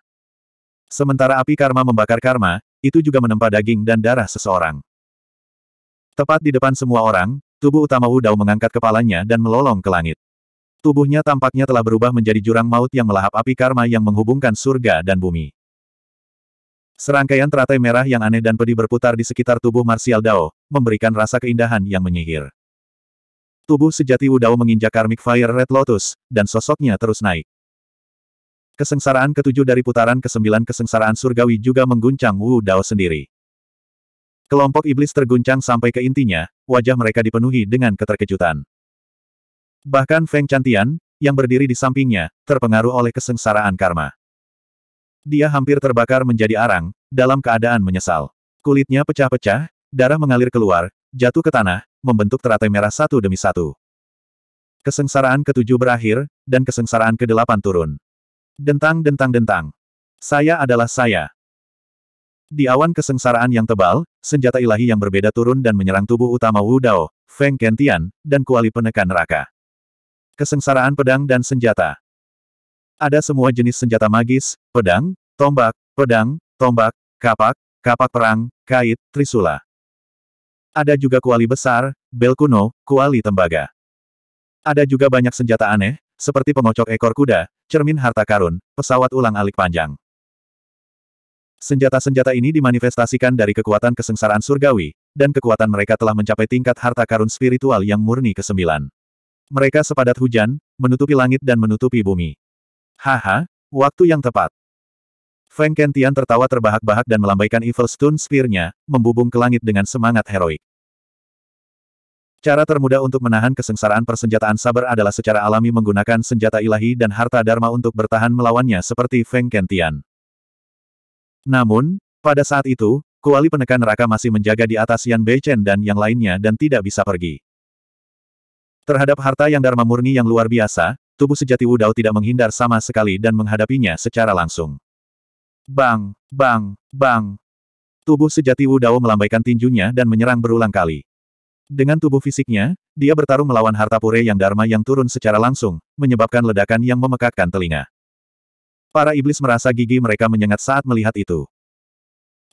Sementara api karma membakar karma, itu juga menempa daging dan darah seseorang. Tepat di depan semua orang, tubuh utama Wu Dao mengangkat kepalanya dan melolong ke langit. Tubuhnya tampaknya telah berubah menjadi jurang maut yang melahap api karma yang menghubungkan surga dan bumi. Serangkaian teratai merah yang aneh dan pedih berputar di sekitar tubuh Martial Dao, memberikan rasa keindahan yang menyihir. Tubuh sejati Wudao menginjak Karmic Fire Red Lotus, dan sosoknya terus naik. Kesengsaraan ketujuh dari putaran kesembilan kesengsaraan surgawi juga mengguncang Wu Dao sendiri. Kelompok iblis terguncang sampai ke intinya, wajah mereka dipenuhi dengan keterkejutan. Bahkan Feng Cantian, yang berdiri di sampingnya, terpengaruh oleh kesengsaraan karma. Dia hampir terbakar menjadi arang, dalam keadaan menyesal. Kulitnya pecah-pecah, darah mengalir keluar, jatuh ke tanah, membentuk teratai merah satu demi satu. Kesengsaraan ketujuh berakhir, dan kesengsaraan kedelapan turun. Dentang dentang dentang. Saya adalah saya. Di awan kesengsaraan yang tebal, senjata ilahi yang berbeda turun dan menyerang tubuh utama Wu Dao, Feng Kentian, dan kuali penekan neraka. Kesengsaraan pedang dan senjata. Ada semua jenis senjata magis, pedang, tombak, pedang, tombak, kapak, kapak perang, kait, trisula. Ada juga kuali besar, bel kuno, kuali tembaga. Ada juga banyak senjata aneh, seperti pengocok ekor kuda, cermin harta karun, pesawat ulang-alik panjang. Senjata-senjata ini dimanifestasikan dari kekuatan kesengsaraan surgawi, dan kekuatan mereka telah mencapai tingkat harta karun spiritual yang murni kesembilan. Mereka sepadat hujan, menutupi langit dan menutupi bumi. Haha, waktu yang tepat. Feng Kentian tertawa terbahak-bahak dan melambaikan Evil Stone Spear-nya, membubung ke langit dengan semangat heroik. Cara termudah untuk menahan kesengsaraan persenjataan sabar adalah secara alami menggunakan senjata ilahi dan harta dharma untuk bertahan melawannya seperti Feng Kentian. Namun, pada saat itu, kuali penekan neraka masih menjaga di atas Yan Beichen dan yang lainnya dan tidak bisa pergi. Terhadap harta yang dharma murni yang luar biasa, tubuh sejati Wu Dao tidak menghindar sama sekali dan menghadapinya secara langsung. Bang, bang, bang. Tubuh sejati Wu Dao melambaikan tinjunya dan menyerang berulang kali. Dengan tubuh fisiknya, dia bertarung melawan harta pure yang Dharma yang turun secara langsung, menyebabkan ledakan yang memekakkan telinga. Para iblis merasa gigi mereka menyengat saat melihat itu.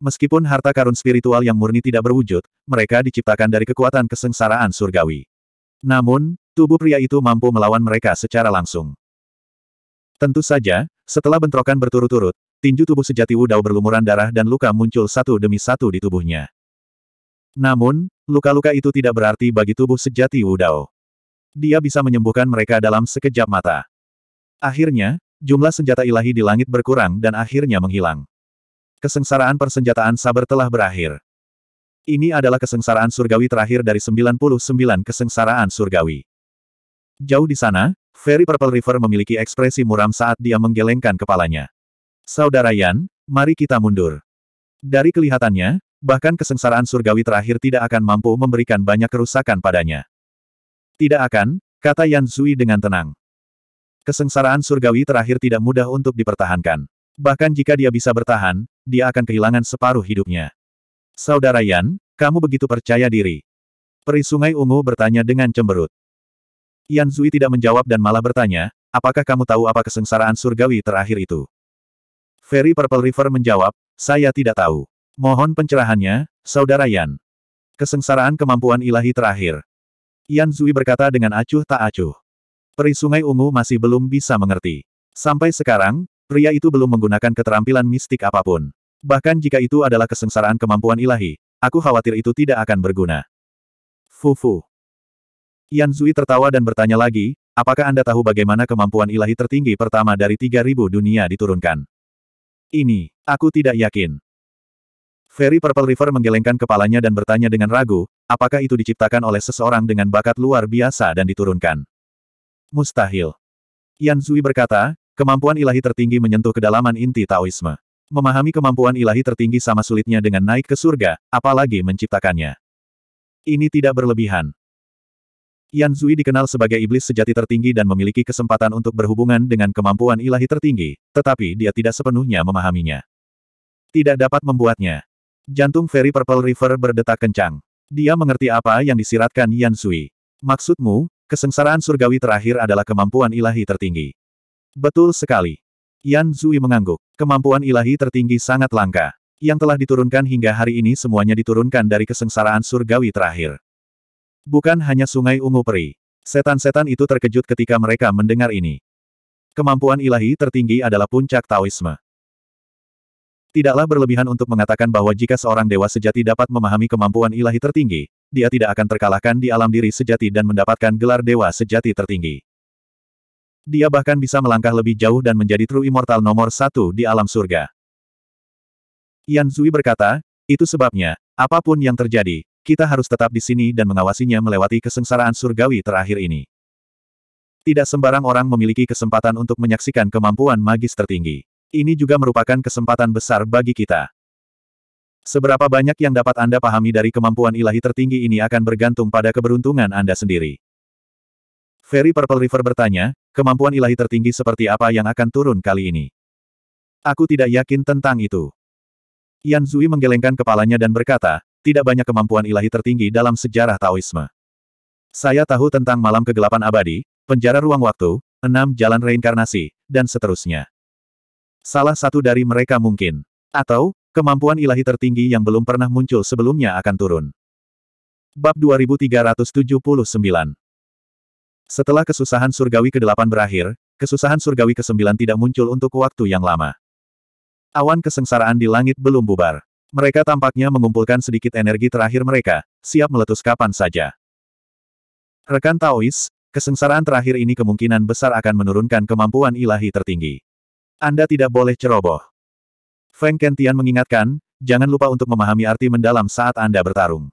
Meskipun harta karun spiritual yang murni tidak berwujud, mereka diciptakan dari kekuatan kesengsaraan surgawi. Namun, tubuh pria itu mampu melawan mereka secara langsung. Tentu saja, setelah bentrokan berturut-turut, tinju tubuh sejati Wu Dao berlumuran darah dan luka muncul satu demi satu di tubuhnya. Namun, luka-luka itu tidak berarti bagi tubuh sejati Wu Dao. Dia bisa menyembuhkan mereka dalam sekejap mata. Akhirnya, jumlah senjata ilahi di langit berkurang dan akhirnya menghilang. Kesengsaraan persenjataan sabar telah berakhir. Ini adalah kesengsaraan surgawi terakhir dari 99 kesengsaraan surgawi. Jauh di sana, Ferry Purple River memiliki ekspresi muram saat dia menggelengkan kepalanya. Saudara Yan, mari kita mundur. Dari kelihatannya, bahkan kesengsaraan surgawi terakhir tidak akan mampu memberikan banyak kerusakan padanya. Tidak akan, kata Yan Zui dengan tenang. Kesengsaraan surgawi terakhir tidak mudah untuk dipertahankan. Bahkan jika dia bisa bertahan, dia akan kehilangan separuh hidupnya. Saudara Yan, kamu begitu percaya diri. Peri Sungai Ungu bertanya dengan cemberut. Yan Zui tidak menjawab dan malah bertanya, apakah kamu tahu apa kesengsaraan surgawi terakhir itu? Ferry Purple River menjawab, saya tidak tahu. Mohon pencerahannya, Saudara Yan. Kesengsaraan kemampuan ilahi terakhir. Yan Zui berkata dengan acuh tak acuh. Peri Sungai Ungu masih belum bisa mengerti. Sampai sekarang, pria itu belum menggunakan keterampilan mistik apapun. Bahkan jika itu adalah kesengsaraan kemampuan ilahi, aku khawatir itu tidak akan berguna. Fufu. Yan Zui tertawa dan bertanya lagi, apakah Anda tahu bagaimana kemampuan ilahi tertinggi pertama dari 3000 dunia diturunkan? Ini, aku tidak yakin. Ferry Purple River menggelengkan kepalanya dan bertanya dengan ragu, apakah itu diciptakan oleh seseorang dengan bakat luar biasa dan diturunkan? Mustahil. Yan Zui berkata, kemampuan ilahi tertinggi menyentuh kedalaman inti Taoisme. Memahami kemampuan ilahi tertinggi sama sulitnya dengan naik ke surga, apalagi menciptakannya. Ini tidak berlebihan. Yan Zui dikenal sebagai iblis sejati tertinggi dan memiliki kesempatan untuk berhubungan dengan kemampuan ilahi tertinggi, tetapi dia tidak sepenuhnya memahaminya. Tidak dapat membuatnya. Jantung Ferry Purple River berdetak kencang. Dia mengerti apa yang disiratkan Yan Zui. Maksudmu, kesengsaraan surgawi terakhir adalah kemampuan ilahi tertinggi. Betul sekali. Yan Zui mengangguk. Kemampuan ilahi tertinggi sangat langka. Yang telah diturunkan hingga hari ini semuanya diturunkan dari kesengsaraan surgawi terakhir. Bukan hanya sungai ungu peri. Setan-setan itu terkejut ketika mereka mendengar ini. Kemampuan ilahi tertinggi adalah puncak Taoisme. Tidaklah berlebihan untuk mengatakan bahwa jika seorang dewa sejati dapat memahami kemampuan ilahi tertinggi, dia tidak akan terkalahkan di alam diri sejati dan mendapatkan gelar dewa sejati tertinggi. Dia bahkan bisa melangkah lebih jauh dan menjadi True Immortal nomor satu di alam surga. Yan Zui berkata, itu sebabnya, apapun yang terjadi, kita harus tetap di sini dan mengawasinya melewati kesengsaraan surgawi terakhir ini. Tidak sembarang orang memiliki kesempatan untuk menyaksikan kemampuan magis tertinggi. Ini juga merupakan kesempatan besar bagi kita. Seberapa banyak yang dapat Anda pahami dari kemampuan ilahi tertinggi ini akan bergantung pada keberuntungan Anda sendiri. Ferry Purple River bertanya, kemampuan ilahi tertinggi seperti apa yang akan turun kali ini? Aku tidak yakin tentang itu. Yan Zui menggelengkan kepalanya dan berkata, tidak banyak kemampuan ilahi tertinggi dalam sejarah Taoisme. Saya tahu tentang malam kegelapan abadi, penjara ruang waktu, enam jalan reinkarnasi, dan seterusnya. Salah satu dari mereka mungkin. Atau, kemampuan ilahi tertinggi yang belum pernah muncul sebelumnya akan turun. Bab 2379 Setelah kesusahan surgawi ke-8 berakhir, kesusahan surgawi ke-9 tidak muncul untuk waktu yang lama. Awan kesengsaraan di langit belum bubar. Mereka tampaknya mengumpulkan sedikit energi terakhir mereka, siap meletus kapan saja. Rekan Taois, kesengsaraan terakhir ini kemungkinan besar akan menurunkan kemampuan ilahi tertinggi. Anda tidak boleh ceroboh. Feng Kentian mengingatkan, jangan lupa untuk memahami arti mendalam saat Anda bertarung.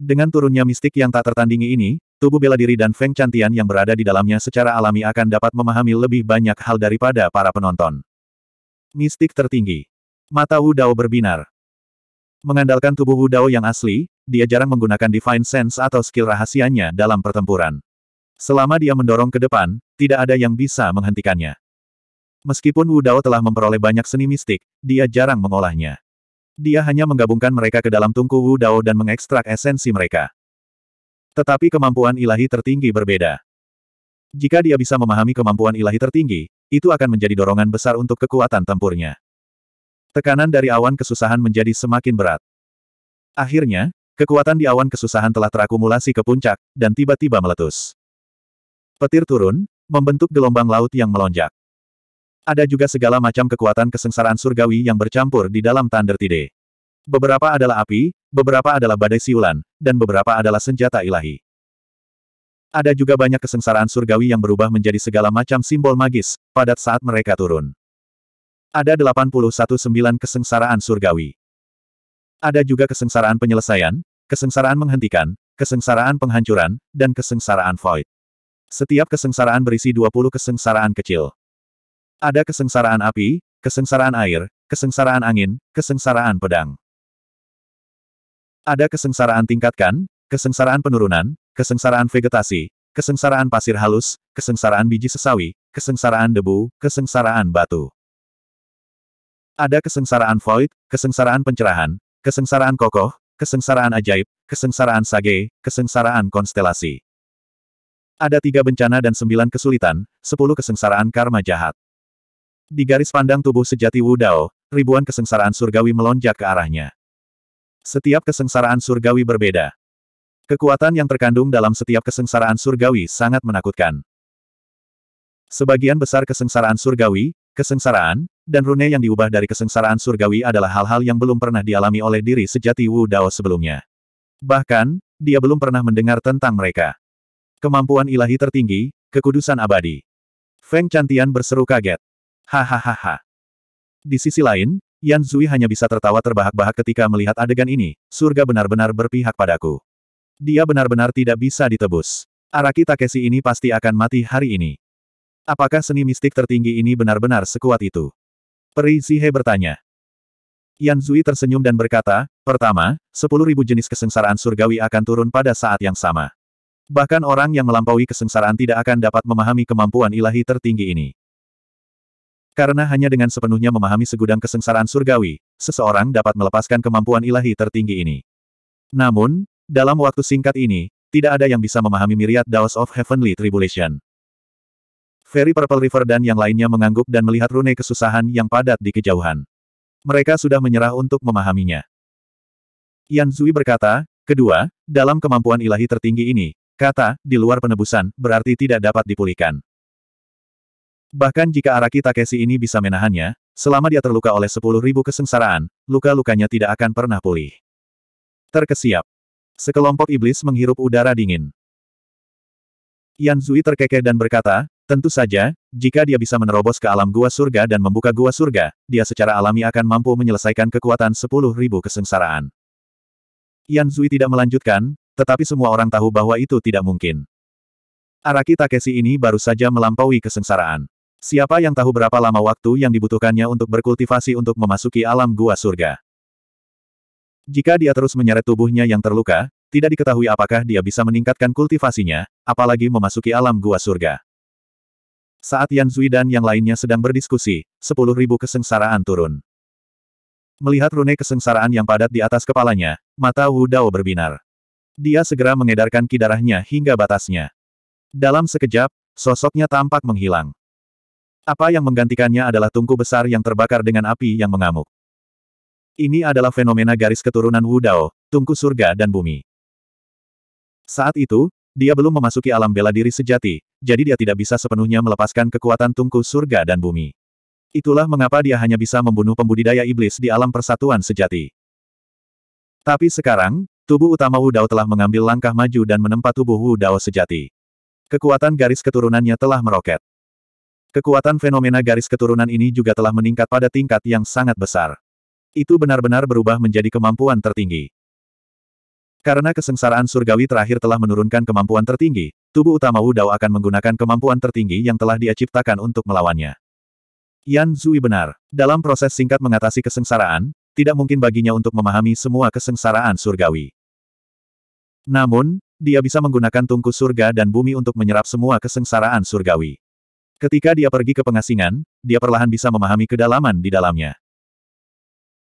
Dengan turunnya mistik yang tak tertandingi ini, tubuh bela diri dan Feng Cantian yang berada di dalamnya secara alami akan dapat memahami lebih banyak hal daripada para penonton. Mistik tertinggi Mata Wu Dao berbinar. Mengandalkan tubuh Wu Dao yang asli, dia jarang menggunakan Divine Sense atau skill rahasianya dalam pertempuran. Selama dia mendorong ke depan, tidak ada yang bisa menghentikannya. Meskipun Wu Dao telah memperoleh banyak seni mistik, dia jarang mengolahnya. Dia hanya menggabungkan mereka ke dalam tungku Wu Dao dan mengekstrak esensi mereka. Tetapi kemampuan ilahi tertinggi berbeda. Jika dia bisa memahami kemampuan ilahi tertinggi, itu akan menjadi dorongan besar untuk kekuatan tempurnya. Tekanan dari awan kesusahan menjadi semakin berat. Akhirnya, kekuatan di awan kesusahan telah terakumulasi ke puncak, dan tiba-tiba meletus. Petir turun, membentuk gelombang laut yang melonjak. Ada juga segala macam kekuatan kesengsaraan surgawi yang bercampur di dalam Thunder Tide. Beberapa adalah api, beberapa adalah badai siulan, dan beberapa adalah senjata ilahi. Ada juga banyak kesengsaraan surgawi yang berubah menjadi segala macam simbol magis, padat saat mereka turun. Ada 819 kesengsaraan surgawi. Ada juga kesengsaraan penyelesaian, kesengsaraan menghentikan, kesengsaraan penghancuran, dan kesengsaraan void. Setiap kesengsaraan berisi 20 kesengsaraan kecil. Ada kesengsaraan api, kesengsaraan air, kesengsaraan angin, kesengsaraan pedang. Ada kesengsaraan tingkatkan, kesengsaraan penurunan, kesengsaraan vegetasi, kesengsaraan pasir halus, kesengsaraan biji sesawi, kesengsaraan debu, kesengsaraan batu. Ada kesengsaraan void, kesengsaraan pencerahan, kesengsaraan kokoh, kesengsaraan ajaib, kesengsaraan sage, kesengsaraan konstelasi. Ada tiga bencana dan sembilan kesulitan, sepuluh kesengsaraan karma jahat. Di garis pandang tubuh sejati Wu Dao, ribuan kesengsaraan surgawi melonjak ke arahnya. Setiap kesengsaraan surgawi berbeda. Kekuatan yang terkandung dalam setiap kesengsaraan surgawi sangat menakutkan. Sebagian besar kesengsaraan surgawi, Kesengsaraan, dan rune yang diubah dari kesengsaraan surgawi adalah hal-hal yang belum pernah dialami oleh diri sejati Wu Dao sebelumnya. Bahkan, dia belum pernah mendengar tentang mereka. Kemampuan ilahi tertinggi, kekudusan abadi. Feng Chantian berseru kaget. Hahaha. Di sisi lain, Yan Zui hanya bisa tertawa terbahak-bahak ketika melihat adegan ini, surga benar-benar berpihak padaku. Dia benar-benar tidak bisa ditebus. Araki Takeshi ini pasti akan mati hari ini. Apakah seni mistik tertinggi ini benar-benar sekuat itu? Peri Zihe bertanya. Yan Zui tersenyum dan berkata, pertama, sepuluh ribu jenis kesengsaraan surgawi akan turun pada saat yang sama. Bahkan orang yang melampaui kesengsaraan tidak akan dapat memahami kemampuan ilahi tertinggi ini. Karena hanya dengan sepenuhnya memahami segudang kesengsaraan surgawi, seseorang dapat melepaskan kemampuan ilahi tertinggi ini. Namun, dalam waktu singkat ini, tidak ada yang bisa memahami myriad Daos of Heavenly Tribulation. Ferry Purple River dan yang lainnya mengangguk dan melihat rune kesusahan yang padat di kejauhan. Mereka sudah menyerah untuk memahaminya. Yan Zui berkata, kedua, dalam kemampuan ilahi tertinggi ini, kata, di luar penebusan, berarti tidak dapat dipulihkan. Bahkan jika Araki Takeshi ini bisa menahannya, selama dia terluka oleh sepuluh ribu kesengsaraan, luka-lukanya tidak akan pernah pulih. Terkesiap. Sekelompok iblis menghirup udara dingin. Yan Zui terkekeh dan berkata, Tentu saja, jika dia bisa menerobos ke alam gua surga dan membuka gua surga, dia secara alami akan mampu menyelesaikan kekuatan sepuluh ribu kesengsaraan. Yan Zui tidak melanjutkan, tetapi semua orang tahu bahwa itu tidak mungkin. Araki Takeshi ini baru saja melampaui kesengsaraan. Siapa yang tahu berapa lama waktu yang dibutuhkannya untuk berkultivasi untuk memasuki alam gua surga? Jika dia terus menyeret tubuhnya yang terluka, tidak diketahui apakah dia bisa meningkatkan kultivasinya, apalagi memasuki alam gua surga. Saat Yan Zui dan yang lainnya sedang berdiskusi, sepuluh ribu kesengsaraan turun. Melihat rune kesengsaraan yang padat di atas kepalanya, mata Wu Dao berbinar. Dia segera mengedarkan kidarahnya hingga batasnya. Dalam sekejap, sosoknya tampak menghilang. Apa yang menggantikannya adalah tungku besar yang terbakar dengan api yang mengamuk. Ini adalah fenomena garis keturunan Wu Dao, tungku surga dan bumi. Saat itu, dia belum memasuki alam bela diri sejati, jadi dia tidak bisa sepenuhnya melepaskan kekuatan tungku surga dan bumi. Itulah mengapa dia hanya bisa membunuh pembudidaya iblis di alam persatuan sejati. Tapi sekarang, tubuh utama Wu Dao telah mengambil langkah maju dan menempa tubuh Wu Dao sejati. Kekuatan garis keturunannya telah meroket. Kekuatan fenomena garis keturunan ini juga telah meningkat pada tingkat yang sangat besar. Itu benar-benar berubah menjadi kemampuan tertinggi. Karena kesengsaraan surgawi terakhir telah menurunkan kemampuan tertinggi, tubuh utama Wu Dao akan menggunakan kemampuan tertinggi yang telah dia ciptakan untuk melawannya. Yan Zui benar. Dalam proses singkat mengatasi kesengsaraan, tidak mungkin baginya untuk memahami semua kesengsaraan surgawi. Namun, dia bisa menggunakan tungku surga dan bumi untuk menyerap semua kesengsaraan surgawi. Ketika dia pergi ke pengasingan, dia perlahan bisa memahami kedalaman di dalamnya.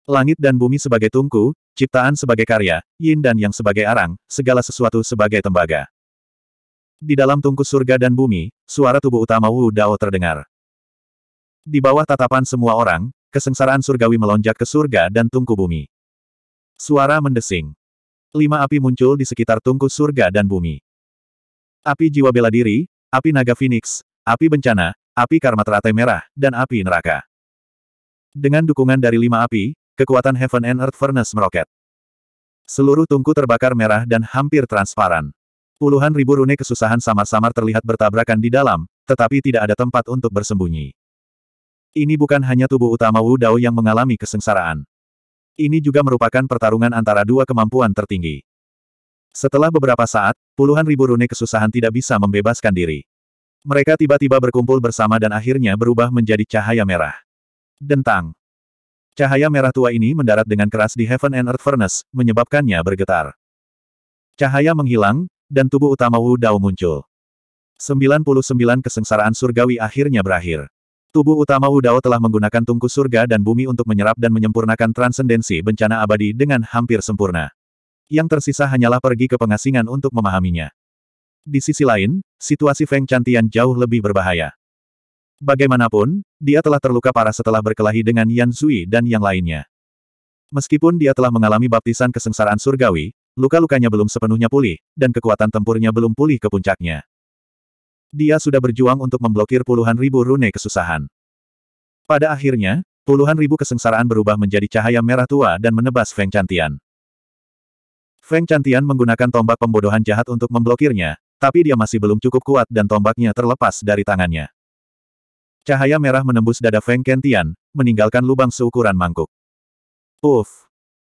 Langit dan bumi sebagai tungku, ciptaan sebagai karya, yin dan yang sebagai arang, segala sesuatu sebagai tembaga. Di dalam tungku surga dan bumi, suara tubuh utama Wu Dao terdengar. Di bawah tatapan semua orang, kesengsaraan surgawi melonjak ke surga dan tungku bumi. Suara mendesing. Lima api muncul di sekitar tungku surga dan bumi. Api jiwa bela diri, api naga phoenix, api bencana, api karma teratai merah, dan api neraka. Dengan dukungan dari lima api, kekuatan Heaven and Earth Furnace meroket. Seluruh tungku terbakar merah dan hampir transparan. Puluhan ribu rune kesusahan samar-samar terlihat bertabrakan di dalam, tetapi tidak ada tempat untuk bersembunyi. Ini bukan hanya tubuh utama Wu Dao yang mengalami kesengsaraan. Ini juga merupakan pertarungan antara dua kemampuan tertinggi. Setelah beberapa saat, puluhan ribu rune kesusahan tidak bisa membebaskan diri. Mereka tiba-tiba berkumpul bersama dan akhirnya berubah menjadi cahaya merah. Dentang. Cahaya merah tua ini mendarat dengan keras di Heaven and Earth Furnace, menyebabkannya bergetar. Cahaya menghilang, dan tubuh utama Wu Dao muncul. 99 kesengsaraan surgawi akhirnya berakhir. Tubuh utama Wu Dao telah menggunakan tungku surga dan bumi untuk menyerap dan menyempurnakan transendensi bencana abadi dengan hampir sempurna. Yang tersisa hanyalah pergi ke pengasingan untuk memahaminya. Di sisi lain, situasi Feng Cantian jauh lebih berbahaya. Bagaimanapun, dia telah terluka parah setelah berkelahi dengan Yan Zui dan yang lainnya. Meskipun dia telah mengalami baptisan kesengsaraan surgawi, luka-lukanya belum sepenuhnya pulih, dan kekuatan tempurnya belum pulih ke puncaknya. Dia sudah berjuang untuk memblokir puluhan ribu rune kesusahan. Pada akhirnya, puluhan ribu kesengsaraan berubah menjadi cahaya merah tua dan menebas Feng Cantian. Feng Cantian menggunakan tombak pembodohan jahat untuk memblokirnya, tapi dia masih belum cukup kuat dan tombaknya terlepas dari tangannya. Cahaya merah menembus dada Feng Kentian, meninggalkan lubang seukuran mangkuk. Uf!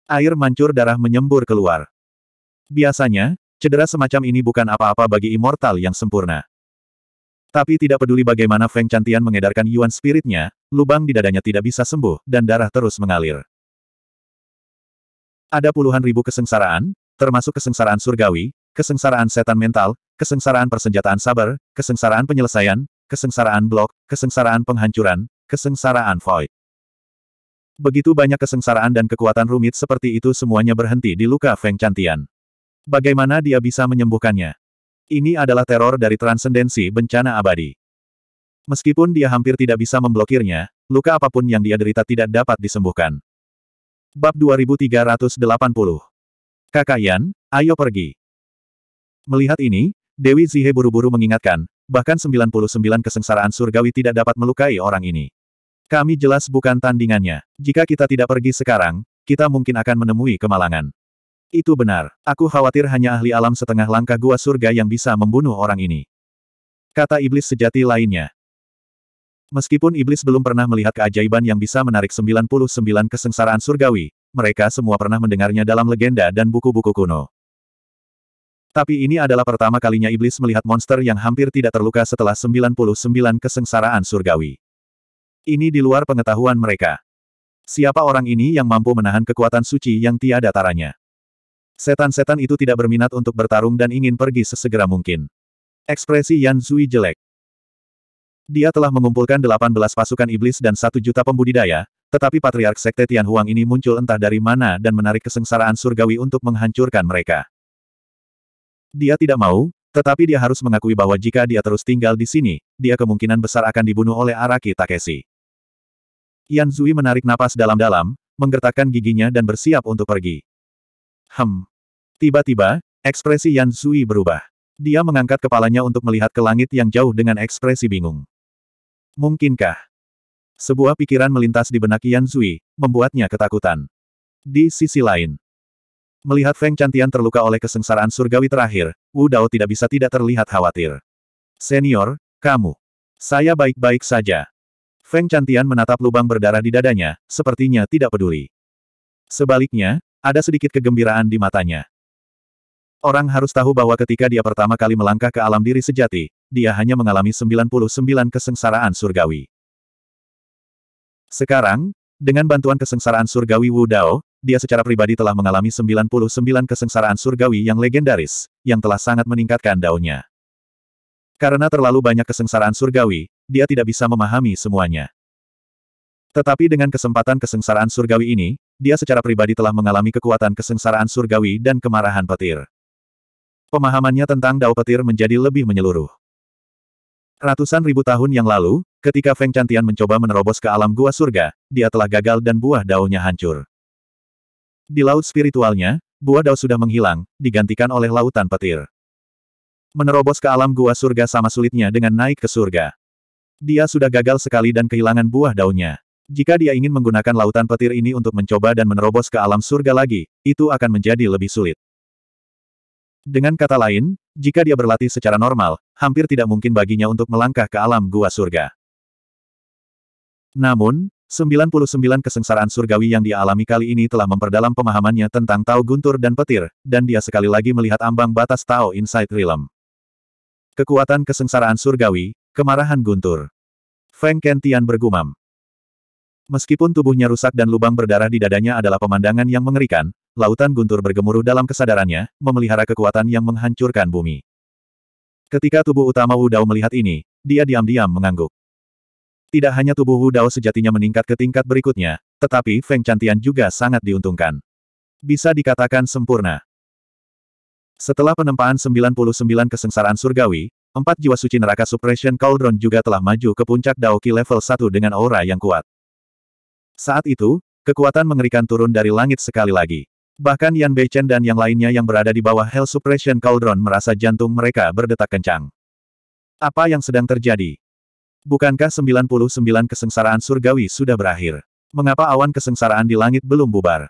Air mancur darah menyembur keluar. Biasanya, cedera semacam ini bukan apa-apa bagi immortal yang sempurna. Tapi tidak peduli bagaimana Feng Cantian mengedarkan Yuan Spiritnya, lubang di dadanya tidak bisa sembuh, dan darah terus mengalir. Ada puluhan ribu kesengsaraan, termasuk kesengsaraan surgawi, kesengsaraan setan mental, kesengsaraan persenjataan sabar, kesengsaraan penyelesaian, kesengsaraan blok, kesengsaraan penghancuran, kesengsaraan void. Begitu banyak kesengsaraan dan kekuatan rumit seperti itu semuanya berhenti di luka Feng Cantian. Bagaimana dia bisa menyembuhkannya? Ini adalah teror dari transendensi bencana abadi. Meskipun dia hampir tidak bisa memblokirnya, luka apapun yang dia derita tidak dapat disembuhkan. Bab 2380 Kakak Yan, ayo pergi. Melihat ini, Dewi Zihe buru-buru mengingatkan, bahkan 99 kesengsaraan surgawi tidak dapat melukai orang ini. Kami jelas bukan tandingannya. Jika kita tidak pergi sekarang, kita mungkin akan menemui kemalangan. Itu benar. Aku khawatir hanya ahli alam setengah langkah gua surga yang bisa membunuh orang ini. Kata iblis sejati lainnya. Meskipun iblis belum pernah melihat keajaiban yang bisa menarik 99 kesengsaraan surgawi, mereka semua pernah mendengarnya dalam legenda dan buku-buku kuno. Tapi ini adalah pertama kalinya iblis melihat monster yang hampir tidak terluka setelah 99 kesengsaraan surgawi. Ini di luar pengetahuan mereka. Siapa orang ini yang mampu menahan kekuatan suci yang tiada taranya? Setan-setan itu tidak berminat untuk bertarung dan ingin pergi sesegera mungkin. Ekspresi Yan Zui jelek. Dia telah mengumpulkan 18 pasukan iblis dan satu juta pembudidaya, tetapi Patriark Sekte Tianhuang ini muncul entah dari mana dan menarik kesengsaraan surgawi untuk menghancurkan mereka. Dia tidak mau, tetapi dia harus mengakui bahwa jika dia terus tinggal di sini, dia kemungkinan besar akan dibunuh oleh Araki Takeshi. Yan Zui menarik napas dalam-dalam, menggertakkan giginya dan bersiap untuk pergi. Hem. Tiba-tiba, ekspresi Yan Zui berubah. Dia mengangkat kepalanya untuk melihat ke langit yang jauh dengan ekspresi bingung. Mungkinkah? Sebuah pikiran melintas di benak Yan Zui, membuatnya ketakutan. Di sisi lain, Melihat Feng Cantian terluka oleh kesengsaraan surgawi terakhir, Wu Dao tidak bisa tidak terlihat khawatir. Senior, kamu. Saya baik-baik saja. Feng Cantian menatap lubang berdarah di dadanya, sepertinya tidak peduli. Sebaliknya, ada sedikit kegembiraan di matanya. Orang harus tahu bahwa ketika dia pertama kali melangkah ke alam diri sejati, dia hanya mengalami 99 kesengsaraan surgawi. Sekarang, dengan bantuan kesengsaraan surgawi Wu Dao, dia secara pribadi telah mengalami 99 kesengsaraan surgawi yang legendaris, yang telah sangat meningkatkan daunnya. Karena terlalu banyak kesengsaraan surgawi, dia tidak bisa memahami semuanya. Tetapi dengan kesempatan kesengsaraan surgawi ini, dia secara pribadi telah mengalami kekuatan kesengsaraan surgawi dan kemarahan petir. Pemahamannya tentang Dao Petir menjadi lebih menyeluruh. Ratusan ribu tahun yang lalu, ketika Feng Cantian mencoba menerobos ke alam gua surga, dia telah gagal dan buah daunnya hancur. Di laut spiritualnya, buah Dao sudah menghilang, digantikan oleh lautan petir. Menerobos ke alam gua surga sama sulitnya dengan naik ke surga. Dia sudah gagal sekali dan kehilangan buah daunnya. Jika dia ingin menggunakan lautan petir ini untuk mencoba dan menerobos ke alam surga lagi, itu akan menjadi lebih sulit. Dengan kata lain, jika dia berlatih secara normal, hampir tidak mungkin baginya untuk melangkah ke alam gua surga. Namun, 99 kesengsaraan surgawi yang dia alami kali ini telah memperdalam pemahamannya tentang Tao Guntur dan Petir, dan dia sekali lagi melihat ambang batas Tao Inside Realm. Kekuatan kesengsaraan surgawi, kemarahan Guntur. Feng Kentian bergumam. Meskipun tubuhnya rusak dan lubang berdarah di dadanya adalah pemandangan yang mengerikan, lautan Guntur bergemuruh dalam kesadarannya, memelihara kekuatan yang menghancurkan bumi. Ketika tubuh utama Dao melihat ini, dia diam-diam mengangguk. Tidak hanya tubuh Wu Dao sejatinya meningkat ke tingkat berikutnya, tetapi Feng Cantian juga sangat diuntungkan. Bisa dikatakan sempurna. Setelah penempaan 99 kesengsaraan surgawi, empat jiwa suci neraka Suppression Cauldron juga telah maju ke puncak Daoki level 1 dengan aura yang kuat. Saat itu, kekuatan mengerikan turun dari langit sekali lagi. Bahkan Yan Beichen dan yang lainnya yang berada di bawah Hell Suppression Cauldron merasa jantung mereka berdetak kencang. Apa yang sedang terjadi? Bukankah 99 kesengsaraan surgawi sudah berakhir? Mengapa awan kesengsaraan di langit belum bubar?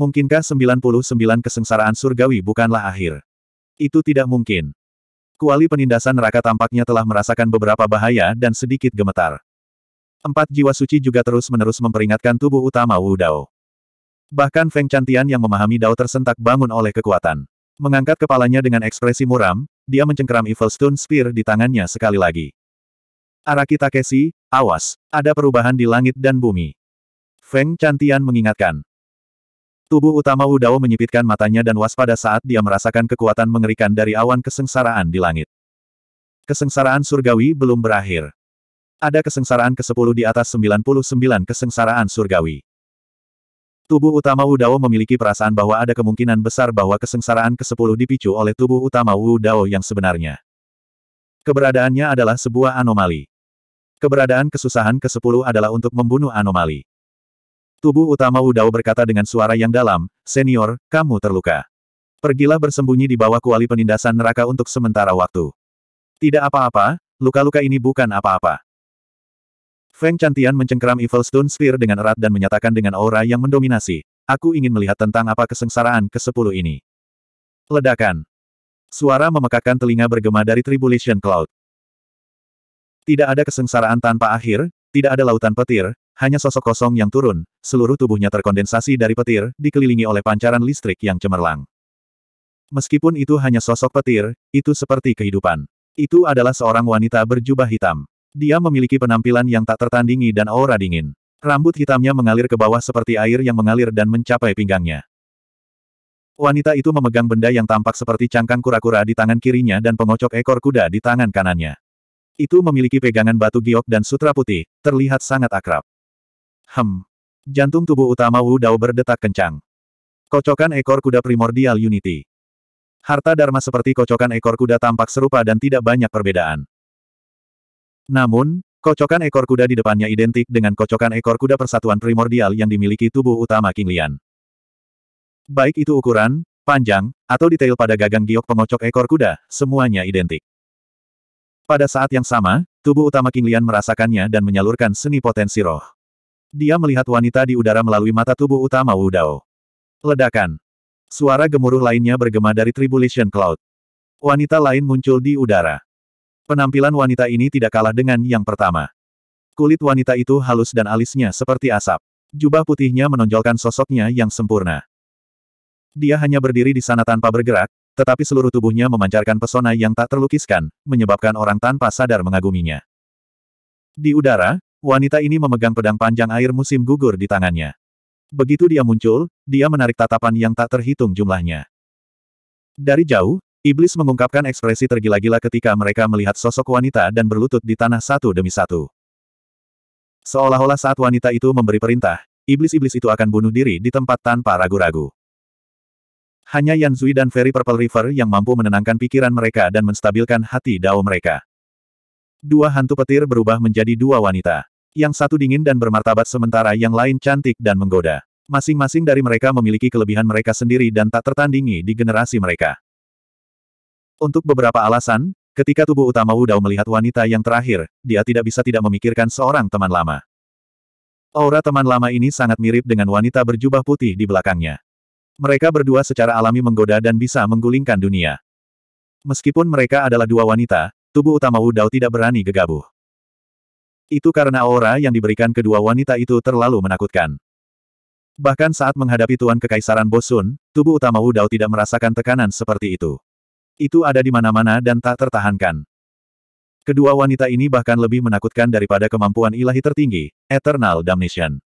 Mungkinkah 99 kesengsaraan surgawi bukanlah akhir? Itu tidak mungkin. Kuali penindasan neraka tampaknya telah merasakan beberapa bahaya dan sedikit gemetar. Empat jiwa suci juga terus-menerus memperingatkan tubuh utama Wu Dao. Bahkan Feng Cantian yang memahami Dao tersentak bangun oleh kekuatan. Mengangkat kepalanya dengan ekspresi muram, dia mencengkeram Evil Stone Spear di tangannya sekali lagi. Araki Takeshi, awas, ada perubahan di langit dan bumi. Feng Cantian mengingatkan. Tubuh utama Wu Dao menyipitkan matanya dan waspada saat dia merasakan kekuatan mengerikan dari awan kesengsaraan di langit. Kesengsaraan surgawi belum berakhir. Ada kesengsaraan ke-10 di atas 99 kesengsaraan surgawi. Tubuh utama Wu Dao memiliki perasaan bahwa ada kemungkinan besar bahwa kesengsaraan ke-10 dipicu oleh tubuh utama Wu Dao yang sebenarnya. Keberadaannya adalah sebuah anomali. Keberadaan kesusahan ke-10 adalah untuk membunuh anomali. Tubuh utama Udao berkata dengan suara yang dalam, Senior, kamu terluka. Pergilah bersembunyi di bawah kuali penindasan neraka untuk sementara waktu. Tidak apa-apa, luka-luka ini bukan apa-apa. Feng Chantian mencengkeram Evil Stone Spear dengan erat dan menyatakan dengan aura yang mendominasi, Aku ingin melihat tentang apa kesengsaraan ke-10 ini. Ledakan. Suara memekakan telinga bergema dari Tribulation Cloud. Tidak ada kesengsaraan tanpa akhir, tidak ada lautan petir, hanya sosok kosong yang turun, seluruh tubuhnya terkondensasi dari petir, dikelilingi oleh pancaran listrik yang cemerlang. Meskipun itu hanya sosok petir, itu seperti kehidupan. Itu adalah seorang wanita berjubah hitam. Dia memiliki penampilan yang tak tertandingi dan aura dingin. Rambut hitamnya mengalir ke bawah seperti air yang mengalir dan mencapai pinggangnya. Wanita itu memegang benda yang tampak seperti cangkang kura-kura di tangan kirinya dan pengocok ekor kuda di tangan kanannya. Itu memiliki pegangan batu giok dan sutra putih, terlihat sangat akrab. Hem. Jantung tubuh utama Wu Dao berdetak kencang. Kocokan ekor kuda primordial Unity. Harta Dharma seperti kocokan ekor kuda tampak serupa dan tidak banyak perbedaan. Namun, kocokan ekor kuda di depannya identik dengan kocokan ekor kuda persatuan primordial yang dimiliki tubuh utama King Lian. Baik itu ukuran, panjang, atau detail pada gagang giok pengocok ekor kuda, semuanya identik. Pada saat yang sama, tubuh utama King Lian merasakannya dan menyalurkan seni potensi roh. Dia melihat wanita di udara melalui mata tubuh utama Wu Dao. Ledakan. Suara gemuruh lainnya bergema dari Tribulation Cloud. Wanita lain muncul di udara. Penampilan wanita ini tidak kalah dengan yang pertama. Kulit wanita itu halus dan alisnya seperti asap. Jubah putihnya menonjolkan sosoknya yang sempurna. Dia hanya berdiri di sana tanpa bergerak, tetapi seluruh tubuhnya memancarkan pesona yang tak terlukiskan, menyebabkan orang tanpa sadar mengaguminya. Di udara, wanita ini memegang pedang panjang air musim gugur di tangannya. Begitu dia muncul, dia menarik tatapan yang tak terhitung jumlahnya. Dari jauh, Iblis mengungkapkan ekspresi tergila-gila ketika mereka melihat sosok wanita dan berlutut di tanah satu demi satu. Seolah-olah saat wanita itu memberi perintah, iblis-iblis itu akan bunuh diri di tempat tanpa ragu-ragu. Hanya Yan Zui dan Ferry Purple River yang mampu menenangkan pikiran mereka dan menstabilkan hati dao mereka. Dua hantu petir berubah menjadi dua wanita. Yang satu dingin dan bermartabat sementara yang lain cantik dan menggoda. Masing-masing dari mereka memiliki kelebihan mereka sendiri dan tak tertandingi di generasi mereka. Untuk beberapa alasan, ketika tubuh utama Wu Dao melihat wanita yang terakhir, dia tidak bisa tidak memikirkan seorang teman lama. Aura teman lama ini sangat mirip dengan wanita berjubah putih di belakangnya. Mereka berdua secara alami menggoda dan bisa menggulingkan dunia. Meskipun mereka adalah dua wanita, tubuh utama Wu Dao tidak berani gegabah. Itu karena aura yang diberikan kedua wanita itu terlalu menakutkan. Bahkan saat menghadapi Tuan Kekaisaran Bosun, tubuh utama Wu Dao tidak merasakan tekanan seperti itu. Itu ada di mana-mana dan tak tertahankan. Kedua wanita ini bahkan lebih menakutkan daripada kemampuan ilahi tertinggi, Eternal Damnation.